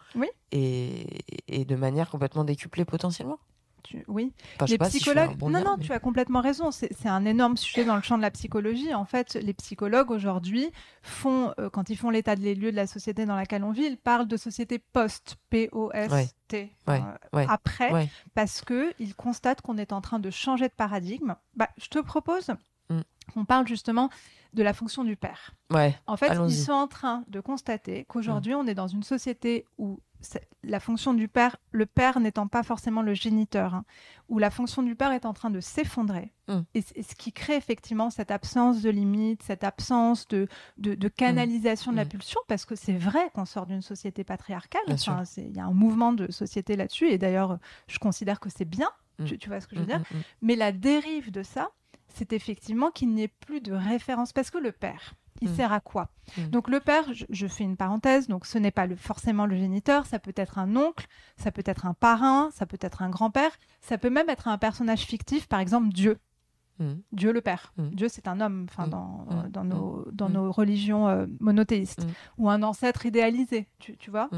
et de manière complètement décuplée potentiellement. Oui, les psychologues. non, non, tu as complètement raison. C'est un énorme sujet dans le champ de la psychologie. En fait, les psychologues aujourd'hui font, euh, quand ils font l'état des lieux de la société dans laquelle on vit, ils parlent de société post, p euh, après, parce parce qu'ils constatent qu'on est en train de changer de paradigme. Bah, je te propose mm. qu'on parle justement de la fonction du père. En fait, ils sont en train de constater qu'aujourd'hui, mm. on est dans une société où la fonction du père, le père n'étant pas forcément le géniteur, hein, ou où la fonction du père est en train de s'effondrer. Mm. Et, ce qui crée effectivement cette absence de limite, cette absence de, canalisation de la mm. pulsion, parce que c'est vrai qu'on sort d'une société patriarcale. Il y a un mouvement de société là-dessus, et d'ailleurs, je considère que c'est bien, mm. tu, vois ce que je veux dire. Mais la dérive de ça, c'est effectivement qu'il n'y ait plus de référence. Parce que le père, il mm. sert à quoi mm. Donc le père, je, fais une parenthèse, donc ce n'est pas forcément le géniteur, ça peut être un oncle, ça peut être un parrain, ça peut être un grand-père, ça peut même être un personnage fictif, par exemple Dieu. Mm. Dieu le Père. Dieu c'est un homme, enfin euh, dans, nos, dans nos religions euh, monothéistes, ou un ancêtre idéalisé, tu, vois.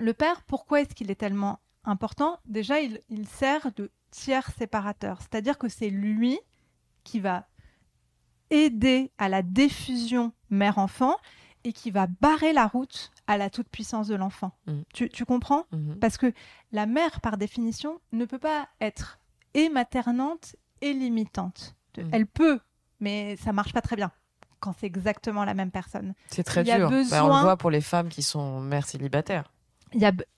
Le Père, pourquoi est-ce qu'il est tellement important Déjà, il, il sert de tiers séparateur, c'est-à-dire que c'est lui qui va aider à la diffusion mère-enfant et qui va barrer la route à la toute-puissance de l'enfant. Mm. Tu, comprends mm-hmm. Parce que la mère, par définition, ne peut pas être et maternante et limitante. Mm. Elle peut, mais ça marche pas très bien quand c'est exactement la même personne. C'est très dur. Bah, on le voit pour les femmes qui sont mères célibataires.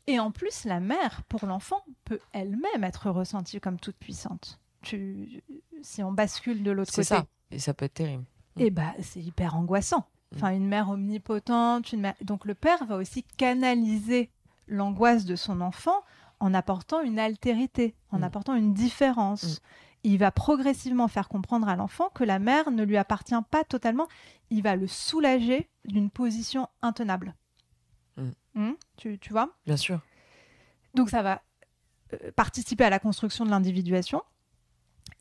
Et en plus, la mère, pour l'enfant, peut elle-même être ressentie comme toute-puissante tu, si on bascule de l'autre côté. C'est ça. Et ça peut être terrible. Mm. Et eh bah, c'est hyper angoissant. Mm. Enfin, une mère omnipotente, une donc le père va aussi canaliser l'angoisse de son enfant en apportant une altérité, en mm. apportant une différence. Il va progressivement faire comprendre à l'enfant que la mère ne lui appartient pas totalement. Il va le soulager d'une position intenable. Hum, tu, tu, vois Bien sûr. Donc ça va euh, participer à la construction de l'individuation.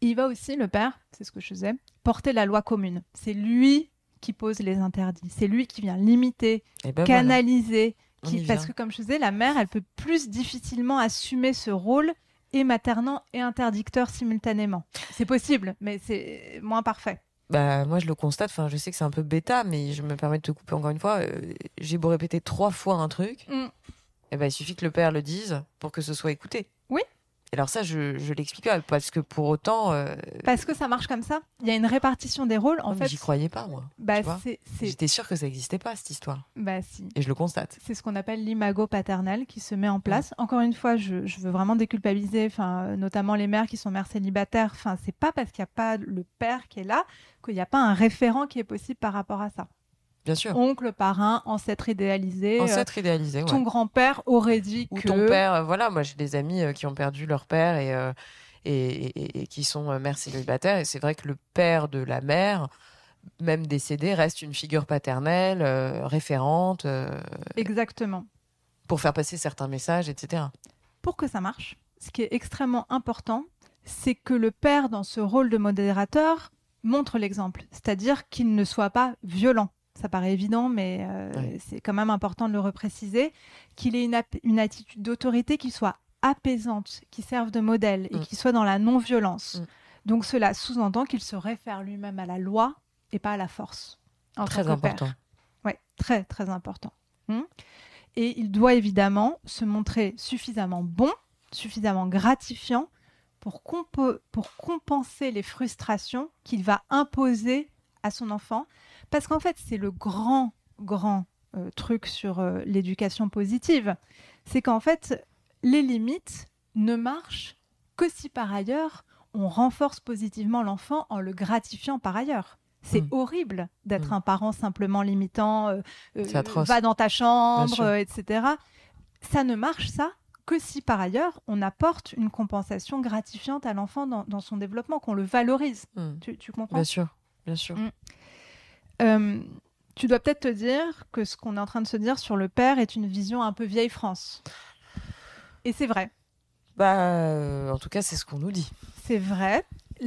Il va aussi, le père, c'est ce que je faisais, porter la loi commune. C'est lui qui pose les interdits. C'est lui qui vient limiter, eh ben canaliser. parce que comme je faisais, la mère, elle peut plus difficilement assumer ce rôle et maternant et interdicteur simultanément. C'est possible, mais c'est moins parfait. Bah, moi, je le constate. Enfin, je sais que c'est un peu bêta, mais je me permets de te couper encore une fois. Euh, j'ai beau répéter trois fois un truc, mm. eh ben il suffit que le père le dise pour que ce soit écouté alors ça, je, je l'explique pas, parce que pour autant... Euh, parce que ça marche comme ça. Il y a une répartition des rôles, en fait. J'y croyais pas, moi. Bah, J'étais sûre que ça n'existait pas, cette histoire. Bah, si. Et je le constate. C'est ce qu'on appelle l'imago paternel qui se met en mm. place. Encore une fois, je, veux vraiment déculpabiliser, notamment les mères qui sont mères célibataires. Enfin, c'est pas parce qu'il n'y a pas le père qui est là qu'il n'y a pas un référent qui est possible par rapport à ça. Bien sûr. Oncle, parrain, ancêtre idéalisé. Euh, ancêtre idéalisé, Ton grand-père aurait dit que... ton père, euh, voilà, moi j'ai des amis euh, qui ont perdu leur père et, et, qui sont mères célibataires. Et c'est vrai que le père de la mère, même décédé, reste une figure paternelle, référente. Exactement. Pour faire passer certains messages, etc. Pour que ça marche, ce qui est extrêmement important, c'est que le père, dans ce rôle de modérateur, montre l'exemple, c'est-à-dire qu'il ne soit pas violent ça paraît évident, mais euh, c'est quand même important de le repréciser, qu'il ait une, attitude d'autorité qui soit apaisante, qui serve de modèle et mm. qui soit dans la non-violence. Mm. Donc cela sous-entend qu'il se réfère lui-même à la loi et pas à la force. très important. Oui, très très important. Hmm. Et il doit évidemment se montrer suffisamment bon, suffisamment gratifiant pour, pour compenser les frustrations qu'il va imposer à son enfant parce qu'en fait, c'est le grand, grand euh, truc sur euh, l'éducation positive. C'est qu'en fait, les limites ne marchent que si par ailleurs, on renforce positivement l'enfant en le gratifiant par ailleurs. C'est mm. horrible d'être mm. un parent simplement limitant, euh, euh va dans ta chambre, etc. Ça ne marche, ça, que si par ailleurs on apporte une compensation gratifiante à l'enfant dans, son développement, qu'on le valorise. Mm. Tu, comprends Bien sûr, bien sûr. Euh, tu dois peut-être te dire que ce qu'on est en train de se dire sur le père est une vision un peu vieille France. Et c'est vrai. Bah, euh, en tout cas, c'est ce qu'on nous dit. C'est vrai.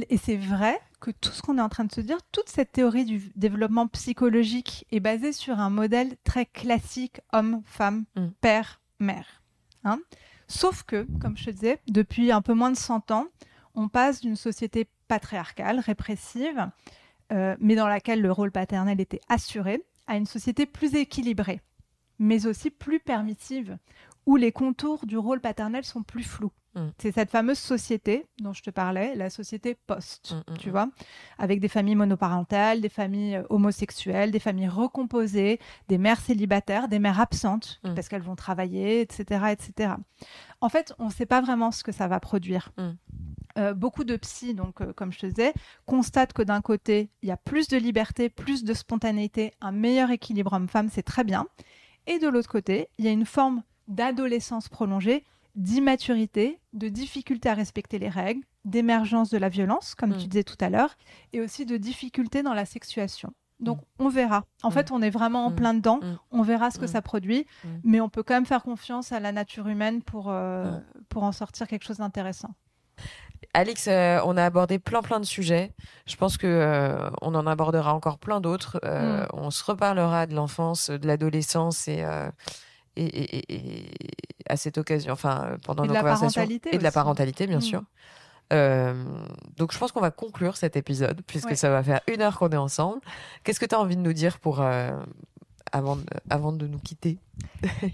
Et c'est vrai que tout ce qu'on est en train de se dire, toute cette théorie du développement psychologique est basée sur un modèle très classique homme, femme, mm. père, mère. Hein. Sauf que, comme je te disais, depuis un peu moins de 100 ans, on passe d'une société patriarcale, répressive, euh, mais dans laquelle le rôle paternel était assuré, à une société plus équilibrée, mais aussi plus permissive, où les contours du rôle paternel sont plus flous. Mm. C'est cette fameuse société dont je te parlais, la société post, mm, mm, tu vois, avec des familles monoparentales, des familles euh, homosexuelles, des familles recomposées, des mères célibataires, des mères absentes parce qu'elles vont travailler, etc., etc. En fait, on ne sait pas vraiment ce que ça va produire. Euh, beaucoup de psy, donc euh, comme je te disais, constatent que d'un côté, il y a plus de liberté, plus de spontanéité, un meilleur équilibre homme-femme, c'est très bien. Et de l'autre côté, il y a une forme d'adolescence prolongée, d'immaturité, de difficulté à respecter les règles, d'émergence de la violence, comme tu mm. disais tout à l'heure, et aussi de difficulté dans la sexuation. Donc mm. on verra. En mm. fait, on est vraiment en plein dedans. On verra ce que ça produit, mais on peut quand même faire confiance à la nature humaine pour, euh, pour en sortir quelque chose d'intéressant. Alex, euh, on a abordé plein plein de sujets. Je pense que euh, on en abordera encore plein d'autres. Euh, mm. On se reparlera de l'enfance, de l'adolescence et, à cette occasion, enfin pendant nos et de la parentalité bien mm. sûr. donc je pense qu'on va conclure cet épisode puisque ça va faire une heure qu'on est ensemble. Qu'est-ce que tu as envie de nous dire pour avant de, nous quitter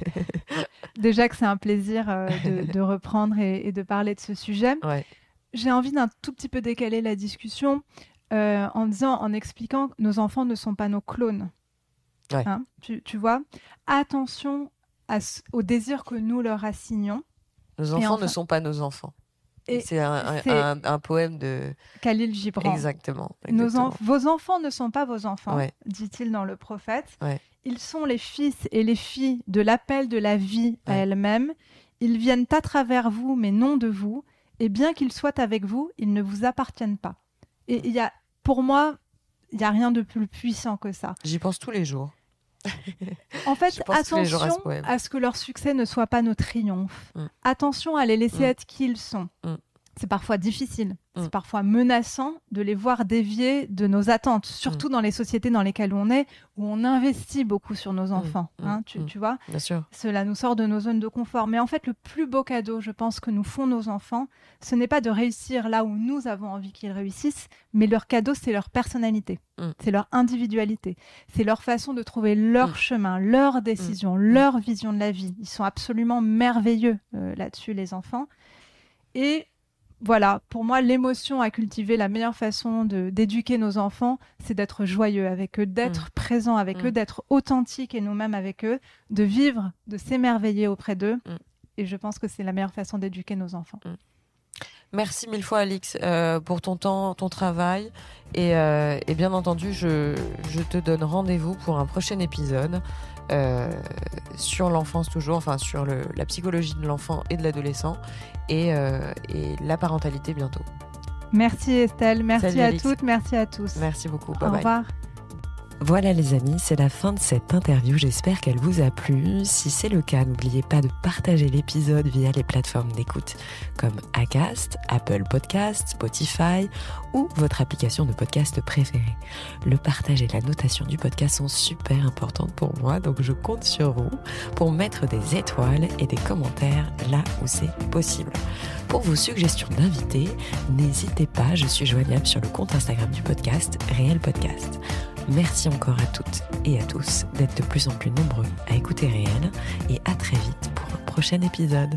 (laughs) Déjà que c'est un plaisir de, reprendre et, de parler de ce sujet. J'ai envie d'un tout petit peu décaler la discussion euh, en disant, en expliquant, nos enfants ne sont pas nos clones. Hein, tu, vois Attention au désir que nous leur assignons. Nos enfants ne sont pas nos enfants. C'est un, poème de Khalil Gibran. Exactement. Nos vos enfants ne sont pas vos enfants, dit-il dans Le Prophète. Ils sont les fils et les filles de l'appel de la vie à elle-même. Ils viennent à travers vous, mais non de vous. Et bien qu'ils soient avec vous, ils ne vous appartiennent pas. Et il y a, pour moi, il n'y a rien de plus puissant que ça. J'y pense tous les jours. en fait, attention à ce, que leur succès ne soit pas nos triomphes. Mm. Attention à les laisser mm. être qui ils sont. Mm c'est parfois difficile, c'est mm. parfois menaçant de les voir dévier de nos attentes, surtout mm. dans les sociétés dans lesquelles on est, où on investit beaucoup sur nos mm. enfants. Hein, tu, vois Bien sûr. Cela nous sort de nos zones de confort. Mais en fait, le plus beau cadeau, je pense, que nous font nos enfants, ce n'est pas de réussir là où nous avons envie qu'ils réussissent, mais leur cadeau, c'est leur personnalité, c'est leur individualité, c'est leur façon de trouver leur chemin, leur décision, leur vision de la vie. Ils sont absolument merveilleux euh, là-dessus, les enfants. Et voilà, pour moi, l'émotion à cultiver, la meilleure façon d'éduquer nos enfants, c'est d'être joyeux avec eux, d'être mm. présent avec mm. eux, d'être authentique et nous-mêmes avec eux, de vivre, de s'émerveiller auprès d'eux. Mm. Et je pense que c'est la meilleure façon d'éduquer nos enfants. Merci mille fois, Alix, euh, pour ton temps, ton travail. Et, euh, bien entendu, je te donne rendez-vous pour un prochain épisode. Euh, sur l'enfance toujours, enfin sur la psychologie de l'enfant et de l'adolescent et, euh, et, la parentalité bientôt. Merci Estelle, merci à toutes, merci à tous. Merci beaucoup, Au revoir. Voilà les amis, c'est la fin de cette interview, j'espère qu'elle vous a plu. Si c'est le cas, n'oubliez pas de partager l'épisode via les plateformes d'écoute comme Acast, Apple Podcast, Spotify ou votre application de podcast préférée. Le partage et la notation du podcast sont super importantes pour moi, donc je compte sur vous pour mettre des étoiles et des commentaires là où c'est possible. Pour vos suggestions d'invités, n'hésitez pas, je suis joignable sur le compte Instagram du podcast Réel Podcast. Merci encore à toutes et à tous d'être de plus en plus nombreux à écouter Réel et à très vite pour un prochain épisode.